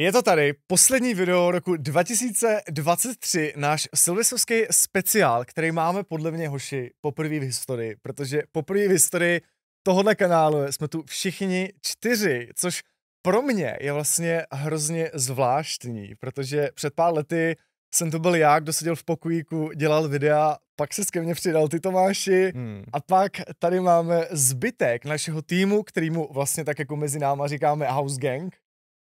Je to tady, poslední video roku 2023, náš Silvestrovský speciál, který máme podle mě hoši poprvé v historii, protože poprvé v historii tohohle kanálu jsme tu všichni čtyři, což pro mě je vlastně hrozně zvláštní, protože před pár lety jsem to byl já, kdo seděl v pokojíku, dělal videa, pak se ke mně přidal ty Tomáši hmm. a pak tady máme zbytek našeho týmu, kterýmu vlastně tak jako mezi náma říkáme House Gang,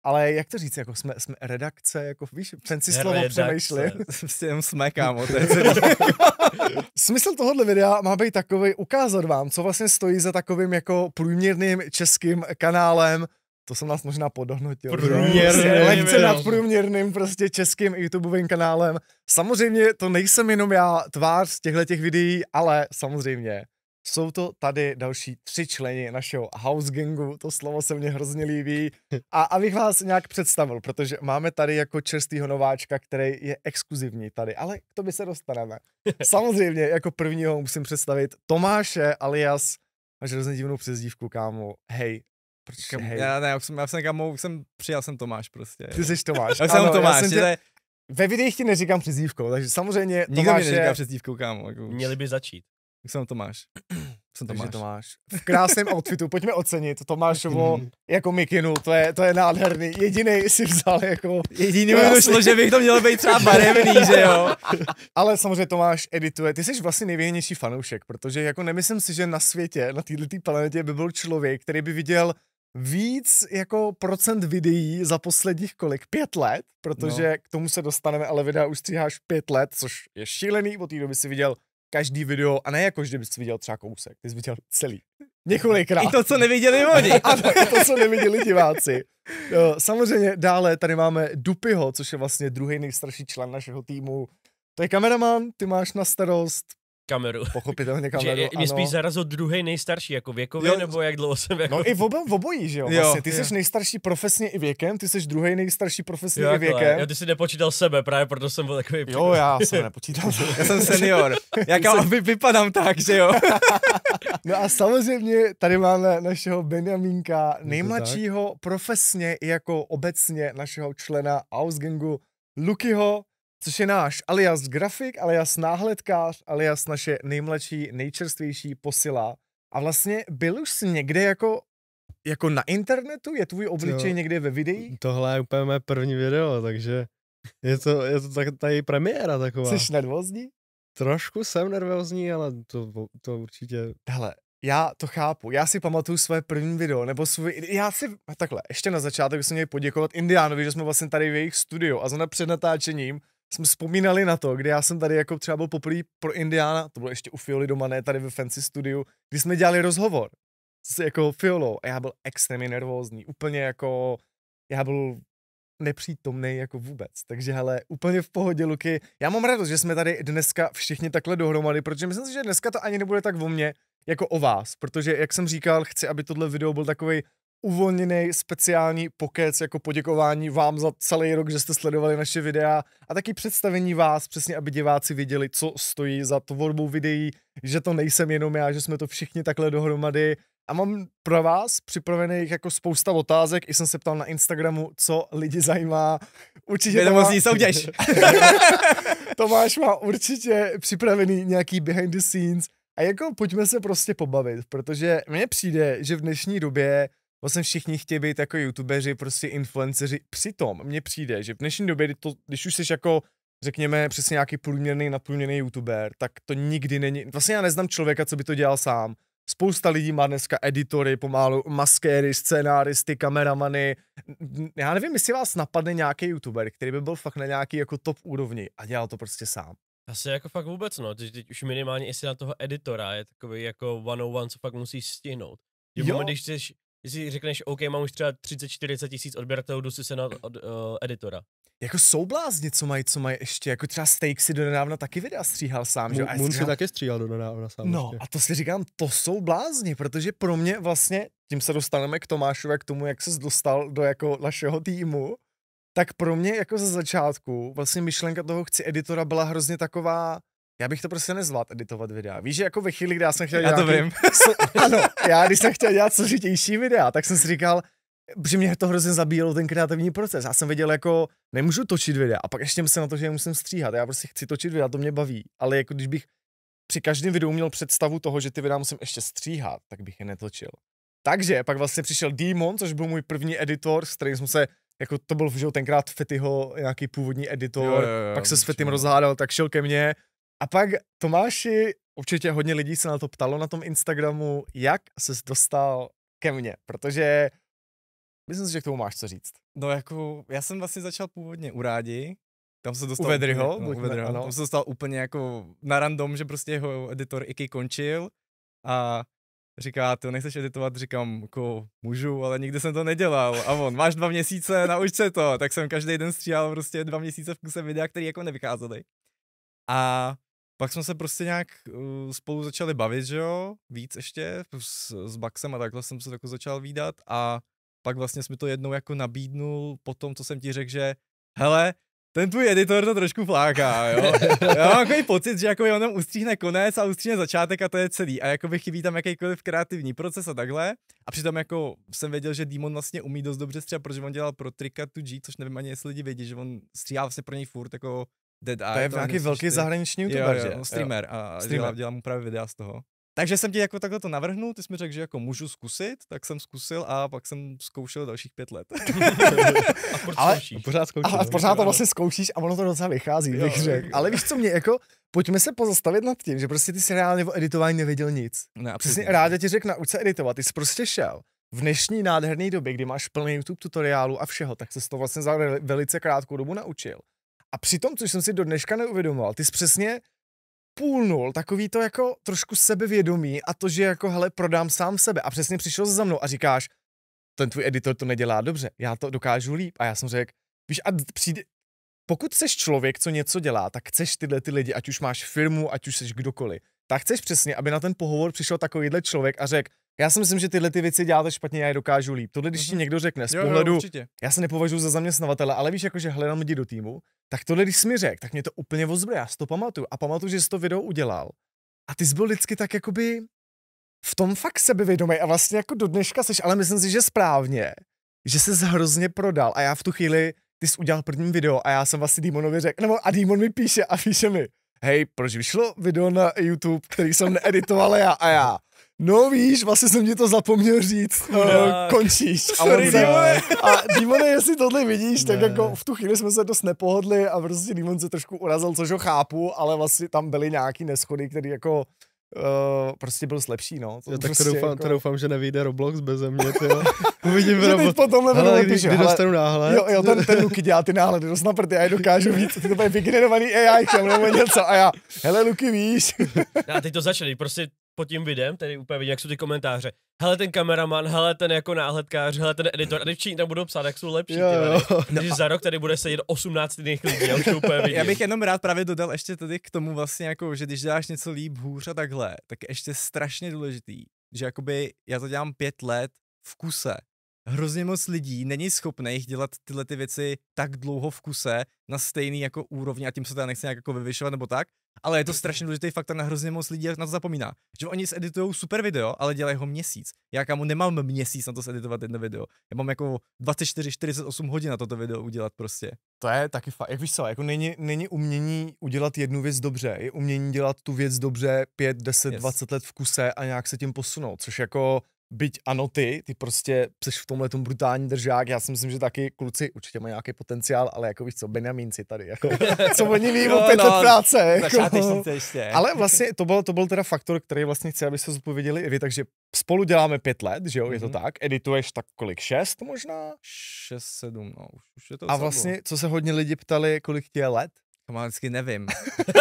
ale jak to říct, jako jsme, jsme redakce, jako víš, ten si slovo přemýšleli. Prostě jsem jsme, kámo. Smysl tohohle videa má být takový, ukázat vám, co vlastně stojí za takovým jako průměrným českým kanálem, to jsem nás možná podhodnotil. Průměrný. Prostě lehce nad průměrným prostě českým YouTubeovým kanálem. Samozřejmě to nejsem jenom já tvář těchto těch videí, ale samozřejmě jsou to tady další tři členi našeho house gangu, to slovo se mně hrozně líbí. A abych vás nějak představil, protože máme tady jako čerstvého nováčka, který je exkluzivní tady, ale k tomu se dostaneme. Samozřejmě jako prvního musím představit Tomáše alias, máš hrozně divnou přezdívku, kámo, hej, proč Kam, hej? Já, ne, já jsem, já jsem kámo, jsem, přijal jsem Tomáš prostě. Ty jsi Tomáš. já jsem ano, Tomáš, já jsem tě, Ve videích ti neříkám přezdívkou, takže samozřejmě Nikdo Tomáš mi neříká je... přezdívkou, kámo. Jako. Měli by začít. Jak se na to máš? Jsem Tomáš. Takže Tomáš. V krásném outfitu, pojďme ocenit Tomášovo mm. jako mikinu, to je, to je nádherný. Jediný si vzal jako... Jediný mi došlo, že bych to měl být třeba barevný, že jo? Ale samozřejmě Tomáš edituje. Ty jsi vlastně nejvěnější fanoušek, protože jako nemyslím si, že na světě, na této planetě by byl člověk, který by viděl víc jako procent videí za posledních kolik? Pět let, protože no. k tomu se dostaneme, ale videa už stříháš pět let, což je šílený, od té doby si viděl každý video, a ne jako, že bys viděl třeba kousek, ty jsi viděl celý. Několikrát. I to, co neviděli oni. a to, to, co neviděli diváci. Jo, samozřejmě dále tady máme Dupyho, což je vlastně druhý nejstarší člen našeho týmu. To je kameraman, ty máš na starost kameru. Pochopitelně kameru, že, ano. Mě spíš zarazil druhý nejstarší, jako věkově, jo. nebo jak dlouho jsem jako... No i v obo, v obojí, že jo, jo vlastně. Ty jsi nejstarší profesně i věkem, ty jsi druhý nejstarší profesně jo, i jako, věkem. Jo, ty jsi nepočítal sebe, právě proto jsem byl takový... Jo, já jsem nepočítal sebe. já jsem senior. Jak já jsi... vypadám tak, že jo. no a samozřejmě tady máme našeho Benjamínka, nejmladšího profesně i jako obecně našeho člena Ausgangu, Lukyho, což je náš alias grafik, alias náhledkář, alias naše nejmladší, nejčerstvější posila. A vlastně byl už jsi někde jako jako na internetu? Je tvůj obličej někde ve videí? Tohle je úplně mé první video, takže je to, je to tak, tady premiéra taková. Jsi nervózní? Trošku jsem nervózní, ale to, to určitě... Hele, já to chápu, já si pamatuju své první video, nebo svůj, já si, takhle, ještě na začátek jsem měl poděkovat Indiánovi, že jsme vlastně tady v jejich studiu a zrovna před natáčením jsme vzpomínali na to, kdy já jsem tady jako třeba byl poprvé pro Indiana, to bylo ještě u Fioli doma, ne tady ve Fancy Studiu, kdy jsme dělali rozhovor s jako Fiolou a já byl extrémně nervózní, úplně jako, já byl nepřítomný jako vůbec. Takže hele, úplně v pohodě, Luky. Já mám radost, že jsme tady dneska všichni takhle dohromady, protože myslím si, že dneska to ani nebude tak o mně, jako o vás, protože, jak jsem říkal, chci, aby tohle video byl takový uvolněný speciální pokec jako poděkování vám za celý rok, že jste sledovali naše videa a taky představení vás, přesně aby diváci viděli, co stojí za tvorbou videí, že to nejsem jenom já, že jsme to všichni takhle dohromady. A mám pro vás připravených jako spousta otázek, i jsem se ptal na Instagramu, co lidi zajímá. Určitě Vědomostní to má... soutěž. Tomáš má určitě připravený nějaký behind the scenes. A jako pojďme se prostě pobavit, protože mně přijde, že v dnešní době vlastně všichni chtějí být jako youtubeři, prostě influenceři. Přitom mně přijde, že v dnešní době, to, když už jsi jako řekněme, přesně nějaký průměrný, nadprůměrný youtuber, tak to nikdy není. Vlastně já neznám člověka, co by to dělal sám. Spousta lidí má dneska editory, pomalu maskéry, scénáristy, kameramany. Já nevím, jestli vás napadne nějaký youtuber, který by byl fakt na nějaký jako top úrovni a dělal to prostě sám. Asi jako fakt vůbec no, teď, teď už minimálně jestli na toho editora je takový jako one on oh one, co fakt musíš stihnout. Jo. Moment, když chceš když si řekneš, OK, mám už třeba 30-40 tisíc odběratelů, jdu si se na od, uh, editora. Jako jsou blázni, co mají, co mají ještě, jako třeba Steak si do nedávna taky videa stříhal sám, že? A Moon si taky stříhal do nedávna sám. No ještě. a to si říkám, to jsou blázni, protože pro mě vlastně, tím se dostaneme k Tomášovi, k tomu, jak se dostal do jako našeho týmu, tak pro mě jako ze začátku vlastně myšlenka toho chci editora byla hrozně taková, já bych to prostě nezvlád editovat videa. Víš, že jako ve chvíli, kdy já jsem chtěl dělat... Já to vím. vím. ano, já když jsem chtěl dělat složitější videa, tak jsem si říkal, že mě to hrozně zabíjelo ten kreativní proces. Já jsem věděl, jako nemůžu točit videa a pak ještě myslím na to, že je musím stříhat. Já prostě chci točit videa, to mě baví. Ale jako když bych při každém videu měl představu toho, že ty videa musím ještě stříhat, tak bych je netočil. Takže pak vlastně přišel Demon, což byl můj první editor, s kterým jsme se jako to byl že tenkrát Fetyho nějaký původní editor, jo, jo, jo, pak se s Fetym rozhádal, tak šel ke mně, a pak Tomáši, určitě hodně lidí se na to ptalo na tom Instagramu, jak se dostal ke mně, protože myslím si, že k tomu máš co říct. No jako, já jsem vlastně začal původně u Rádi, tam se dostal u Vedryho, úplně, no, u Vedryho. tam se dostal úplně jako na random, že prostě jeho editor Iky končil a říká, ty nechceš editovat, říkám, jako můžu, ale nikdy jsem to nedělal. A on, máš dva měsíce, nauč se to. Tak jsem každý den stříhal prostě dva měsíce v kuse videa, které jako nevycházely. A pak jsme se prostě nějak uh, spolu začali bavit, že jo, víc ještě, s, s Baxem a takhle jsem se jako začal výdat a pak vlastně jsme to jednou jako nabídnul po tom, co jsem ti řekl, že hele, ten tvůj editor to trošku fláká, jo. Já mám takový pocit, že jako jenom ustříhne konec a ustříhne začátek a to je celý. A jako by chybí tam jakýkoliv kreativní proces a takhle. A přitom jako jsem věděl, že Demon vlastně umí dost dobře stříhat, protože on dělal pro Trika 2G, což nevím ani jestli lidi vědí, že on stříhá vlastně pro něj furt jako Dead Eye. To je to nějaký velký ty... zahraniční youtuber, jo, jo, že? streamer. Jo. A streamer. Dělám, dělám právě videa z toho. Takže jsem ti jako takhle to navrhnul, ty jsi mi řekl, že jako můžu zkusit, tak jsem zkusil a pak jsem zkoušel dalších pět let. a pořád ale, zkoušíš. Pořád zkoušíš. A pořád to vlastně zkoušíš a ono to docela vychází, jo, bych řekl. Ale víš co mě, jako pojďme se pozastavit nad tím, že prostě ty jsi reálně o editování nevěděl nic. Ne, Přesně ráda ti řekl, nauč se editovat, ty jsi prostě šel. V dnešní nádherné době, kdy máš plný YouTube tutoriálu a všeho, tak se to vlastně za velice krátkou dobu naučil. A přitom, což jsem si do dneška neuvědomoval, ty jsi přesně půlnul takový to jako trošku sebevědomí a to, že jako hele, prodám sám sebe. A přesně přišel za mnou a říkáš, ten tvůj editor to nedělá dobře, já to dokážu líp. A já jsem řekl, víš, a přijde, pokud jsi člověk, co něco dělá, tak chceš tyhle ty lidi, ať už máš firmu, ať už jsi kdokoliv, tak chceš přesně, aby na ten pohovor přišel takovýhle člověk a řekl, já si myslím, že tyhle ty věci děláte špatně, já je dokážu líp. Tohle, když mm-hmm. ti mhm. někdo řekne z jo, pohledu, jo, já se nepovažuji za zaměstnavatele, ale víš, jako, že hledám lidi do týmu, tak tohle, když jsi mi řekl, tak mě to úplně ozbrojí, já si to pamatuju. A pamatuju, že jsi to video udělal. A ty jsi byl vždycky tak jakoby v tom fakt sebevědomý a vlastně jako do dneška seš, ale myslím si, že správně, že se hrozně prodal a já v tu chvíli, ty jsi udělal první video a já jsem vlastně Dýmonovi řekl, nebo a Dýmon mi píše a píše mi, hej, proč vyšlo video na YouTube, který jsem needitoval já a já. No víš, vlastně jsem ti to zapomněl říct. Uh, končíš. Sorry, Dimone. A Dímone, jestli tohle vidíš, tak ne. jako v tu chvíli jsme se dost nepohodli a prostě Dímon se trošku urazil, což ho chápu, ale vlastně tam byly nějaký neschody, který jako Uh, prostě byl slepší, no. To já tak prostě to doufám, jako... to doufám, že nevyjde Roblox bez mě, ty Uvidím, v robot... teď potom hele, když, když dostanu náhle. Jo, jo, ten, ten Luky dělá ty náhledy, dost na prd, já je dokážu víc, ty to bude vygenerovaný AI, nebo něco, a já, hele Luky, víš. a teď to začali, prostě pod tím videem, tady úplně vidím, jak jsou ty komentáře. Hele ten kameraman, hele ten jako náhledkář, hele ten editor, a teď všichni tam budou psát, jak jsou lepší. Jo, jo. Když no za rok tady bude sedět 18 jiných lidí, já už to úplně vidím. Já bych jenom rád právě dodal ještě tady k tomu vlastně jako, že když děláš něco líp, hůř a takhle, tak ještě strašně důležitý, že jakoby já to dělám pět let v kuse hrozně moc lidí není schopných dělat tyhle ty věci tak dlouho v kuse na stejný jako úrovni a tím se teda nechce nějak jako vyvyšovat nebo tak, ale je to strašně důležitý faktor na hrozně moc lidí na to zapomíná. Že oni editují super video, ale dělají ho měsíc. Já kamu nemám měsíc na to editovat jedno video. Já mám jako 24-48 hodin na toto video udělat prostě. To je taky fakt, jak víš co, jako není, není umění udělat jednu věc dobře, je umění dělat tu věc dobře 5, 10, yes. 20 let v kuse a nějak se tím posunout, což jako byť ano ty, ty prostě jsi v tomhle tom brutální držák, já si myslím, že taky kluci určitě mají nějaký potenciál, ale jako víš co, Benjamínci tady, jako, co oni ví o no, no práce. Jako. Ještě. Ale vlastně to byl, to byl teda faktor, který vlastně chci, aby se zodpověděli i vy, takže spolu děláme pět let, že jo, mm-hmm. je to mhm. tak, edituješ tak kolik, šest možná? Šest, sedm, no, už, už je to A vlastně, co se hodně lidi ptali, kolik ti je let, vždycky nevím.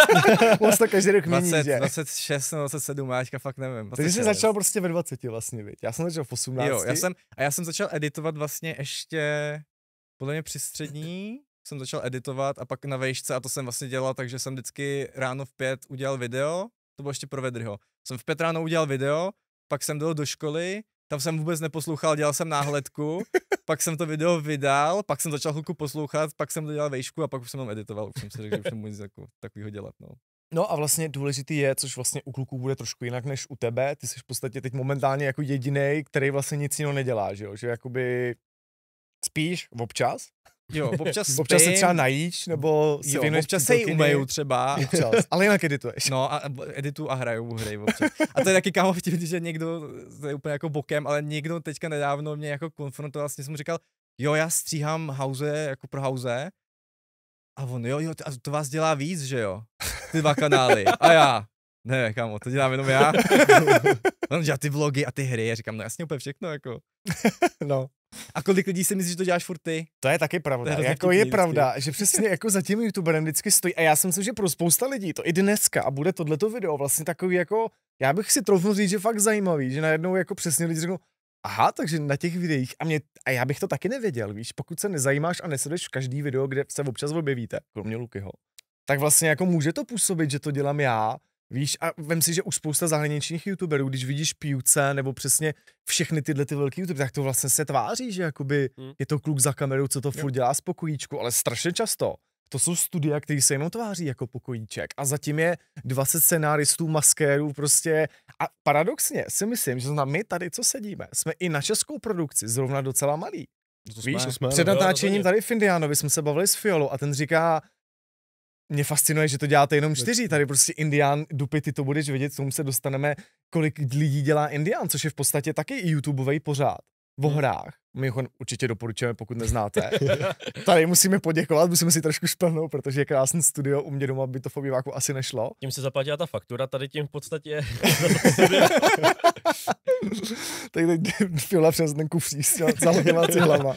Moc to každý rok 20, že? 26 nebo 27, já teďka fakt nevím. 26. Takže jsi začal prostě ve 20 vlastně, viď? Já jsem začal v 18. Jo, já jsem, a já jsem začal editovat vlastně ještě, podle mě při střední, jsem začal editovat a pak na vejšce, a to jsem vlastně dělal, takže jsem vždycky ráno v pět udělal video, to bylo ještě pro Vedryho. Jsem v pět ráno udělal video, pak jsem byl do školy, tam jsem vůbec neposlouchal, dělal jsem náhledku pak jsem to video vydal, pak jsem začal chvilku poslouchat, pak jsem to dělal vejšku a pak už jsem tam editoval, už jsem si řekl, že už jsem nic jako, takového dělat. No. No a vlastně důležitý je, což vlastně u kluků bude trošku jinak než u tebe, ty jsi v podstatě teď momentálně jako jediný, který vlastně nic jiného nedělá, že jo? Že jakoby spíš občas, Jo, občas spím. Občas se třeba najíš, nebo si jo, občas se jí umeju třeba. Občas, ale jinak edituješ. No a editu a hraju hry občas. A to je taky kámo vtip, že někdo, to je úplně jako bokem, ale někdo teďka nedávno mě jako konfrontoval, vlastně jsem mu říkal, jo, já stříhám hause, jako pro hause. a on, jo, jo, to vás dělá víc, že jo? Ty dva kanály. A já, ne, kámo, to dělám jenom já. On dělá ty vlogy a ty hry, já říkám, no jasně úplně všechno, jako. No. A kolik lidí si myslí, že to děláš furt ty? To je taky pravda. To je jako je vždycky. pravda, že přesně jako za tím youtuberem vždycky stojí. A já si myslím, že pro spousta lidí to i dneska a bude tohleto video vlastně takový jako, já bych si troufnul říct, že fakt zajímavý, že najednou jako přesně lidi řeknou, aha, takže na těch videích, a, mě, a já bych to taky nevěděl, víš, pokud se nezajímáš a nesleduješ každý video, kde se občas objevíte, kromě Lukyho, tak vlastně jako může to působit, že to dělám já, Víš, a vem si, že u spousta zahraničních youtuberů, když vidíš pijuce nebo přesně všechny tyhle ty velký youtubery, tak to vlastně se tváří, že jakoby hmm. je to kluk za kamerou, co to furt dělá z pokojíčku, ale strašně často. To jsou studia, které se jenom tváří jako pokojíček a zatím je 20 scenáristů, maskérů prostě a paradoxně si myslím, že my tady, co sedíme, jsme i na českou produkci zrovna docela malí. No to Víš, jako jsme, před no, natáčením tady v Indiánovi jsme se bavili s Fiolou a ten říká, mě fascinuje, že to děláte jenom čtyři. Tady prostě Indián, dupy, ty to budeš vědět, tomu se dostaneme, kolik lidí dělá Indián, což je v podstatě taky YouTubeový pořád V hmm. hrách. My ho určitě doporučujeme, pokud neznáte. Tady musíme poděkovat, musíme si trošku šplnout, protože je krásný studio, u mě doma by to v obýváku asi nešlo. Tím se zaplatila ta faktura, tady tím v podstatě... tak teď Fiola přes ten kufřík zahodila hlava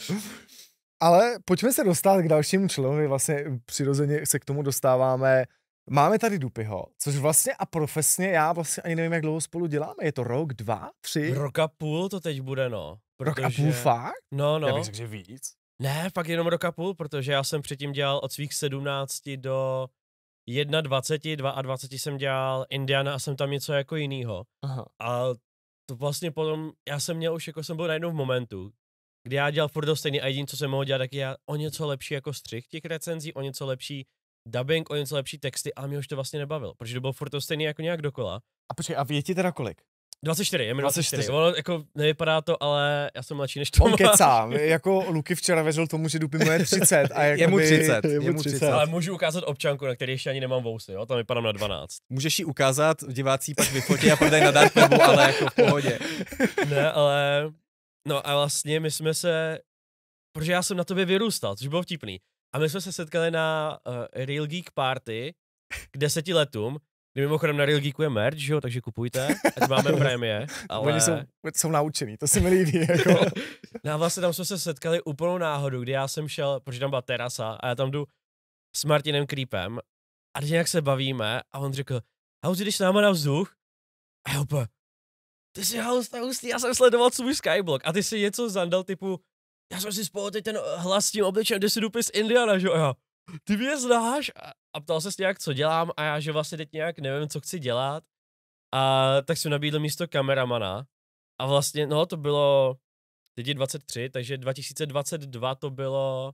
ale pojďme se dostat k dalšímu členovi, vlastně přirozeně se k tomu dostáváme. Máme tady Dupyho, což vlastně a profesně já vlastně ani nevím, jak dlouho spolu děláme. Je to rok, dva, tři? Rok a půl to teď bude, no. Protože... Rok a půl fakt? No, no. Já bych řekl, že víc. Ne, fakt jenom rok a půl, protože já jsem předtím dělal od svých 17 do 21, 22 jsem dělal Indiana a jsem tam něco jako jinýho. Aha. A to vlastně potom, já jsem měl už, jako jsem byl najednou v momentu, kdy já dělal furt stejný a jediný, co jsem mohl dělat, tak já o něco lepší jako střih těch recenzí, o něco lepší dubbing, o něco lepší texty, ale mě už to vlastně nebavilo, protože to bylo furt stejný jako nějak dokola. A počkej, a věti teda kolik? 24, je mi 24. 24. Ono jako nevypadá to, ale já jsem mladší než Tomáš. On kecá, jako Luky včera věřil tomu, že dupy moje 30 a jakoby... je mu 30, je mu 30. Ale můžu ukázat občanku, na který ještě ani nemám vousy, jo? tam vypadám na 12. Můžeš ji ukázat, diváci pak vyfotí a prodají na Dark ale jako v pohodě. Ne, ale No a vlastně my jsme se, protože já jsem na tobě vyrůstal, což bylo vtipný. A my jsme se setkali na uh, Real Geek Party k deseti letům, kdy mimochodem na Real Geeku je merch, jo, takže kupujte, ať máme prémie. Ale... Oni jsou, jsou naučený, to se mi líbí. Jako. no a vlastně tam jsme se setkali úplnou náhodou, kdy já jsem šel, protože tam byla terasa a já tam jdu s Martinem Creepem a nějak se bavíme a on řekl, a jdeš s náma na vzduch? A já úplně, ty jsi host a hustý, já jsem sledoval svůj skyblock a ty si něco zandal typu, já jsem si spolu ten eh, hlas s tím obličem, kde si jdu Indiana, že jo, ty mě znáš a, a ptal se nějak, co dělám a já, že vlastně teď nějak nevím, co chci dělat a tak jsem nabídl místo kameramana a vlastně, no to bylo, teď je 23, takže 2022 to bylo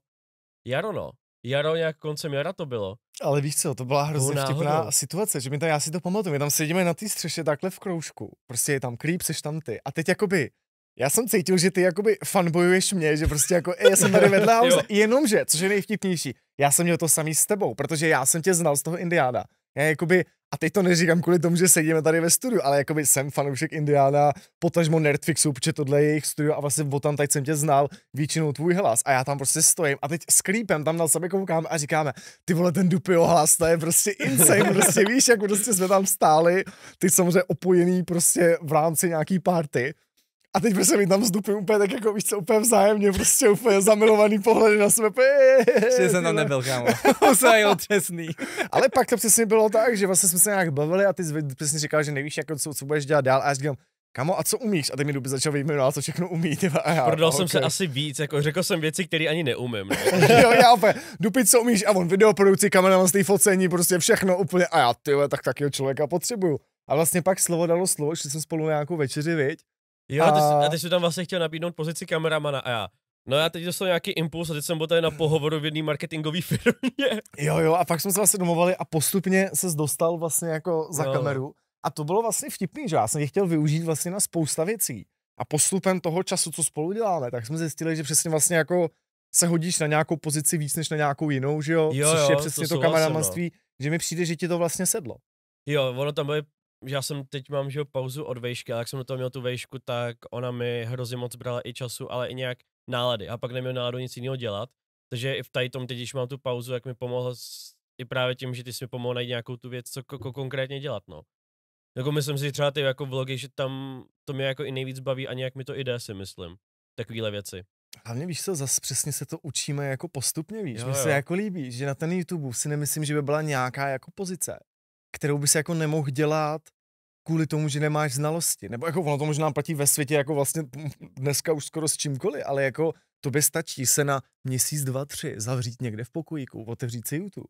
jaro, no jaro nějak koncem jara to bylo. Ale víš co, to byla hrozně vtipná situace, že my tam, já si to pamatuju, my tam sedíme na té střeše takhle v kroužku, prostě je tam creep, seš tam ty a teď jakoby já jsem cítil, že ty jakoby fanbojuješ mě, že prostě jako já jsem tady vedle Jenomže, což je nejvtipnější, já jsem měl to samý s tebou, protože já jsem tě znal z toho Indiána. Já jakoby, a teď to neříkám kvůli tomu, že sedíme tady ve studiu, ale jakoby jsem fanoušek Indiana, potažmo Netflixu, protože tohle je jejich studio a vlastně o tam teď jsem tě znal většinou tvůj hlas a já tam prostě stojím a teď sklípem tam na sebe koukáme a říkáme, ty vole ten Dupio hlas, to je prostě insane, prostě víš, jak prostě jsme tam stáli, ty samozřejmě opojený prostě v rámci nějaký party a teď prostě mi tam vzdupy úplně tak jako, víš co, úplně vzájemně, prostě úplně zamilovaný pohled na sebe. Ještě jsem tam nebyl, kámo. Jsem jel třesný. Ale pak to přesně bylo tak, že vlastně jsme se nějak bavili a ty jsi přesně říkal, že nevíš, jako, co, co budeš dělat dál. A já říkám, Kamo, a co umíš? A ty mi doby začal vyjmenovat, co všechno umí. a já, Prodal okay. jsem se asi víc, jako řekl jsem věci, které ani neumím. Ne? jo, já opět, dupit, co umíš? A on videoprodukci, kameraman na té focení, prostě všechno úplně. A já, ty tak takového člověka potřebuju. A vlastně pak slovo dalo slovo, šli jsme spolu nějakou večeři, viď? Jo, a... Ty, jsi, a ty jsi tam vlastně chtěl nabídnout pozici kameramana a já. No já teď dostal nějaký impuls a teď jsem byl tady na pohovoru v jedné marketingové firmě. Jo, jo, a pak jsme se vlastně domovali a postupně se dostal vlastně jako za no. kameru. A to bylo vlastně vtipný, že já jsem je chtěl využít vlastně na spousta věcí. A postupem toho času, co spolu děláme, tak jsme zjistili, že přesně vlastně jako se hodíš na nějakou pozici víc než na nějakou jinou, že jo? jo Což jo, je přesně to, to no. kameramanství, no. že mi přijde, že ti to vlastně sedlo. Jo, ono tam byly že já jsem teď mám, že pauzu od vejšky, ale jak jsem do toho měl tu vejšku, tak ona mi hrozně moc brala i času, ale i nějak nálady. A pak neměl náladu nic jiného dělat. Takže i v tady tom, teď, když mám tu pauzu, jak mi pomohlo s, i právě tím, že ty jsi mi pomohl najít nějakou tu věc, co konkrétně dělat, no. Jako myslím si třeba ty jako vlogy, že tam to mě jako i nejvíc baví a nějak mi to jde, si myslím. Takovéhle věci. mě víš co, zase přesně se to učíme jako postupně, víš, mi se jako líbí, že na ten YouTube si nemyslím, že by byla nějaká jako pozice, kterou bys jako nemohl dělat kvůli tomu, že nemáš znalosti. Nebo jako ono to možná platí ve světě jako vlastně dneska už skoro s čímkoliv, ale jako to by stačí se na měsíc, dva, tři zavřít někde v pokojíku, otevřít si YouTube,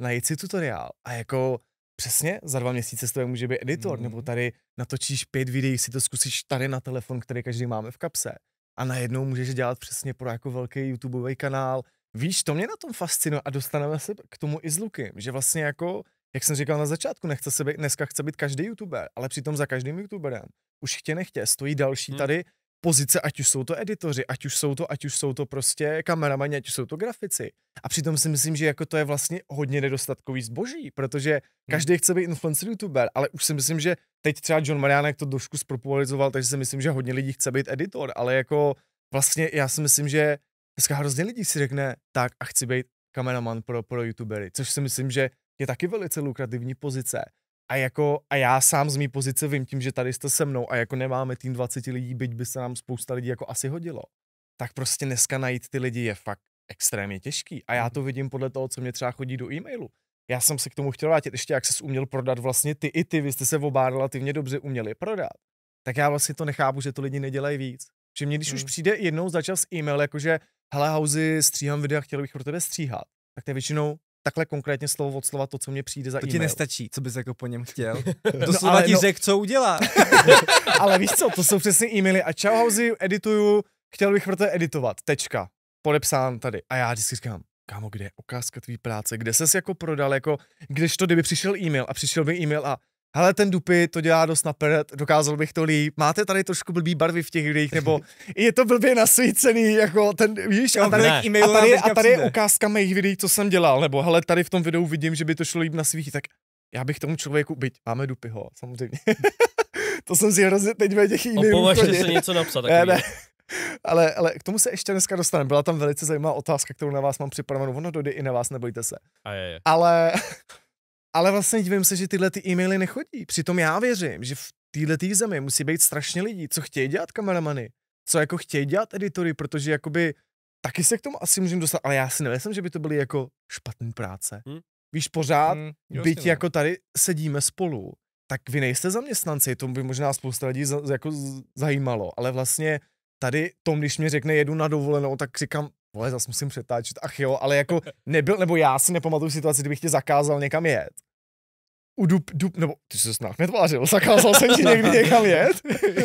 najít si tutoriál a jako přesně za dva měsíce z tebe může být editor, mm. nebo mm-hmm. tady natočíš pět videí, si to zkusíš tady na telefon, který každý máme v kapse a najednou můžeš dělat přesně pro jako velký YouTubeový kanál. Víš, to mě na tom fascinuje a dostaneme se k tomu i s Lukem, že vlastně jako jak jsem říkal na začátku, nechce se být, dneska chce být každý youtuber, ale přitom za každým youtuberem už chtě nechtě stojí další hmm. tady pozice, ať už jsou to editoři, ať už jsou to, ať už jsou to prostě kameramani, ať už jsou to grafici. A přitom si myslím, že jako to je vlastně hodně nedostatkový zboží, protože hmm. každý hmm. chce být influencer youtuber, ale už si myslím, že teď třeba John Marianek to trošku spopularizoval, takže si myslím, že hodně lidí chce být editor, ale jako vlastně já si myslím, že dneska hrozně lidí si řekne tak a chci být kameraman pro, pro youtubery, což si myslím, že je taky velice lukrativní pozice. A jako, a já sám z mý pozice vím tím, že tady jste se mnou a jako nemáme tým 20 lidí, byť by se nám spousta lidí jako asi hodilo, tak prostě dneska najít ty lidi je fakt extrémně těžký. A já to mhm. vidím podle toho, co mě třeba chodí do e-mailu. Já jsem se k tomu chtěl vrátit, ještě jak se uměl prodat vlastně ty i ty, vy jste se oba relativně dobře uměli prodat. Tak já vlastně to nechápu, že to lidi nedělají víc. Že mě, když hmm. už přijde jednou za čas e-mail, jakože hele, hauzy, stříhám videa, chtěl bych pro tebe stříhat, tak to je většinou takhle konkrétně slovo od slova to, co mě přijde za To e-mail. ti nestačí, co bys jako po něm chtěl. No, no, Doslova no, ti no, řek, co udělá. ale víš co, to jsou přesně e-maily a čau hauzi, edituju, chtěl bych pro to editovat, tečka. Podepsán tady. A já vždycky říkám, kámo, kde je ukázka tvý práce, kde ses jako prodal, jako, kdež to, kdyby přišel e-mail a přišel by e-mail a hele, ten dupy to dělá dost na prd, dokázal bych to líp, máte tady trošku blbý barvy v těch videích, nebo je to blbě nasvícený, jako ten, víš, a tady, ne, a tady, a tady je ukázka mých videí, co jsem dělal, nebo hele, tady v tom videu vidím, že by to šlo líp nasvítit, tak já bych tomu člověku, byť máme dupyho, samozřejmě. to jsem si hrozně teď ve těch jiných Opovažte se něco napsat. Ne, ne. Ale, ale k tomu se ještě dneska dostaneme. Byla tam velice zajímavá otázka, kterou na vás mám připravenou. Ono dojde i na vás, nebojte se. A je, je. Ale ale vlastně divím se, že tyhle ty e-maily nechodí. Přitom já věřím, že v téhle tý zemi musí být strašně lidí, co chtějí dělat kameramany, co jako chtějí dělat editory, protože jakoby taky se k tomu asi můžeme dostat, ale já si nevěřím, že by to byly jako špatné práce. Hmm? Víš, pořád, hmm, byť no. jako tady sedíme spolu, tak vy nejste zaměstnanci, to by možná spousta lidí za, jako zajímalo, ale vlastně tady Tom, když mě řekne jedu na dovolenou, tak říkám, vole, zase musím přetáčet, ach jo, ale jako nebyl, nebo já si nepamatuju situaci, kdybych tě zakázal někam jet. Udup, dup, nebo ty jsi se snad netvářil, zakázal jsem ti někdy někam jet.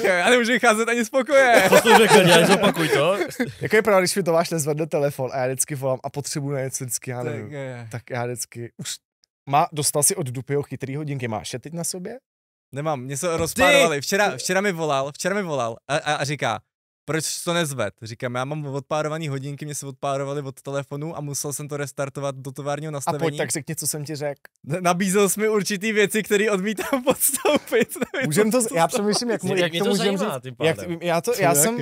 já nemůžu vycházet ani z pokoje. Co jsi řekl, já zopakuj to. jako je pravda, když mi to váš nezvedne telefon a já vždycky volám a potřebuji na něco vždycky, já nevím. Tak, je. tak já vždycky, už má, dostal si od dupy chytrý hodinky, máš je teď na sobě? Nemám, mě se rozpárovali. Včera, včera mi volal, včera mi volal a, a, a říká, proč to nezved? Říkám, já mám odpárovaný hodinky, mě se odpárovaly od telefonu a musel jsem to restartovat do továrního nastavení. A pojď, tak řekni, co jsem ti řekl. Nabízel jsi mi určitý věci, které odmítám podstoupit. Můžem to, já přemýšlím, jak, jak to, to můžem zajímá, říct. Jak, já to, já jsem, uh,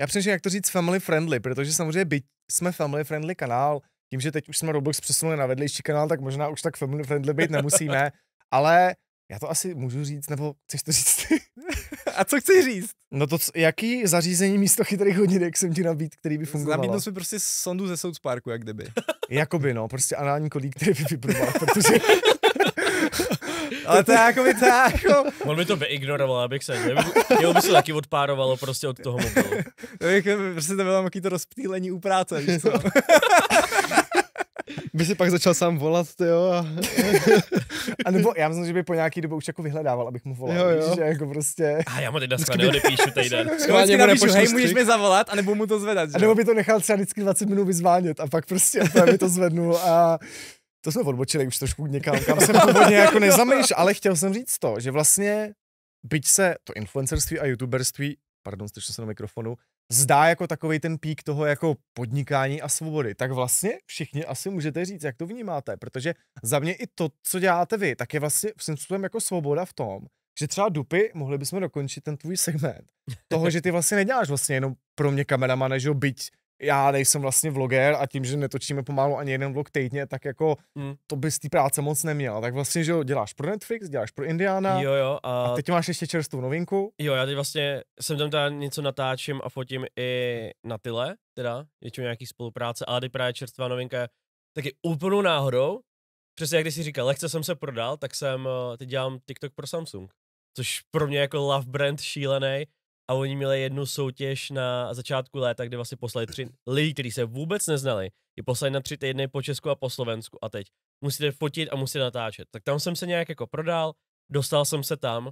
já přemýšlím, jak to říct family friendly, protože samozřejmě byť jsme family friendly kanál, tím, že teď už jsme Roblox přesunuli na vedlejší kanál, tak možná už tak family friendly být nemusíme, ale já to asi můžu říct, nebo chceš to říct A co chceš říct? No to, jaký zařízení místo chytrých hodinek jsem ti nabít, který by fungoval? Nabídnu si prostě sondu ze South Parku, jak kdyby. Jakoby no, prostě anální kolík, který by vyprval, protože... Ale to je jako by to jako... On by to vyignoroval, abych se... Nevím, jeho by se taky odpárovalo prostě od toho mobilu. prostě to bylo nějaký to rozptýlení u práce, víš co? by si pak začal sám volat, ty jo. A... a nebo já myslím, že by po nějaký dobu už jako vyhledával, abych mu volal. Jo, jo. Víš, že jako prostě... A já mu teď dneska neodepíšu týden. Schválně mu napíšu, hej, můžeš mi zavolat, anebo mu to zvedat. Že? A nebo by to nechal třeba vždycky 20 minut vyzvánět a pak prostě by to zvednul a... To jsme odbočili už trošku někam, kam jsem původně jako nezamýš, ale chtěl jsem říct to, že vlastně byť se to influencerství a youtuberství, pardon, strčil jsem na mikrofonu, zdá jako takový ten pík toho jako podnikání a svobody, tak vlastně všichni asi můžete říct, jak to vnímáte, protože za mě i to, co děláte vy, tak je vlastně v způsobem jako svoboda v tom, že třeba dupy, mohli bychom dokončit ten tvůj segment, toho, že ty vlastně neděláš vlastně jenom pro mě kameramana, že byť já nejsem vlastně vloger a tím, že netočíme pomalu ani jeden vlog týdně, tak jako mm. to bys z té práce moc neměl. Tak vlastně, že jo, děláš pro Netflix, děláš pro Indiana. Jo, jo. A, a teď máš ještě čerstvou novinku. Jo, já teď vlastně jsem tam teda něco natáčím a fotím i na tyle, teda, většinou nějaký spolupráce, ale teď právě čerstvá novinka taky úplnou náhodou, přesně jak ty si říkal, lehce jsem se prodal, tak jsem, eh, teď dělám TikTok pro Samsung, což pro mě jako love brand šílený, a oni měli jednu soutěž na začátku léta, kde vlastně poslali tři lidi, kteří se vůbec neznali, je poslali na tři týdny po Česku a po Slovensku a teď musíte fotit a musíte natáčet. Tak tam jsem se nějak jako prodal, dostal jsem se tam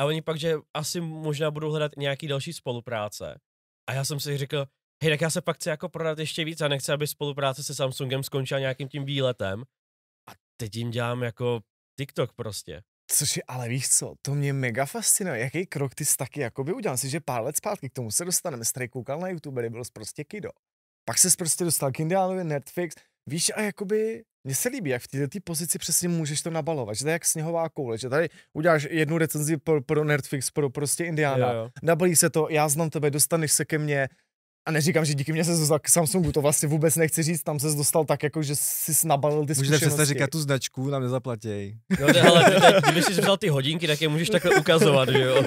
a oni pak, že asi možná budou hledat nějaký další spolupráce. A já jsem si řekl, hej, tak já se pak chci jako prodat ještě víc a nechci, aby spolupráce se Samsungem skončila nějakým tím výletem. A teď jim dělám jako TikTok prostě. Což je, ale víš co, to mě mega fascinuje, jaký krok ty jsi taky jako by udělal. Si, že pár let zpátky k tomu se dostaneme, jsi koukal na YouTube, byl jsi prostě kido. Pak se prostě dostal k Indiánovi, Netflix, víš, a jakoby mně se líbí, jak v této pozici přesně můžeš to nabalovat, že to je jak sněhová koule, že tady uděláš jednu recenzi pro, pro Netflix, pro prostě Indiana, jo, jo. nabalí se to, já znám tebe, dostaneš se ke mně, a neříkám, že díky mě se k Samsungu, to vlastně vůbec nechci říct, tam se dostal tak, jako že si nabalil ty Můžete přesně říkat tu značku, nám nezaplatěj. No ale ty, když jsi vzal ty hodinky, tak je můžeš takhle ukazovat, že jo.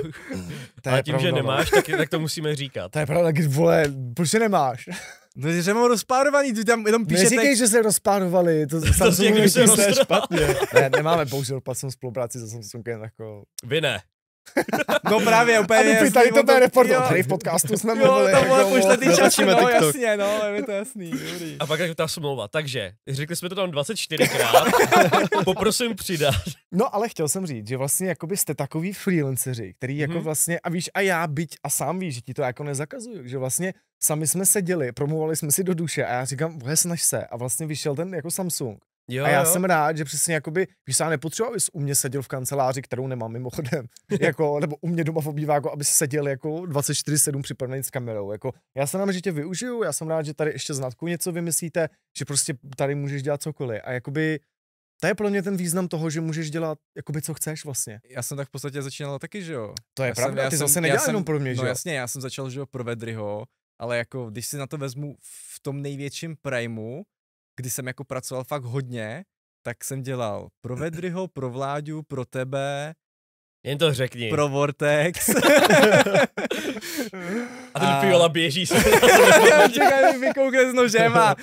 To je a tím, pravda, že no. nemáš, tak, tak to musíme říkat. To je pravda, když vole, proč nemáš? No, že mám rozpárovaný, ty tam jenom píšete... Neříkej, že se rozpárovali, to, to Samsungu je špatně. ne, nemáme bohužel jsem spolupráci se Samsungem, jako... Vy ne. No právě, úplně a ty tady to bude report, tady v podcastu jsme mluvili. Jo, to bylo pošletý čas, no TikTok. jasně, no, je to jasný, dobrý. A pak jako ta smlouva, takže, řekli jsme to tam 24krát, poprosím přidat. No ale chtěl jsem říct, že vlastně jakoby jste takový freelanceri, který jako hmm. vlastně, a víš, a já byť, a sám víš, že ti to jako nezakazuju, že vlastně sami jsme seděli, promluvali jsme si do duše a já říkám, snaž se a vlastně vyšel ten jako Samsung Jo, a já jo. jsem rád, že přesně jakoby, víš, já nepotřeboval, abys u mě seděl v kanceláři, kterou nemám mimochodem, jako, nebo u mě doma v obýváku, aby seděl jako 24-7 připravený s kamerou. Jako, já se nám že tě využiju, já jsem rád, že tady ještě znatku něco vymyslíte, že prostě tady můžeš dělat cokoliv. A jakoby, to je pro mě ten význam toho, že můžeš dělat jakoby co chceš vlastně. Já jsem tak v podstatě začínal taky, že jo. To je já pravda, jsem, ty zase nedělal jenom pro mě, no že jo. jasně, já jsem začal, že jo, pro Vedryho, ale jako když si na to vezmu v tom největším primu, kdy jsem jako pracoval fakt hodně, tak jsem dělal pro Vedryho, pro Vláďu, pro tebe. Jen to řekni. Pro Vortex. a ten a... Piola běží. Čekaj, s nožem a...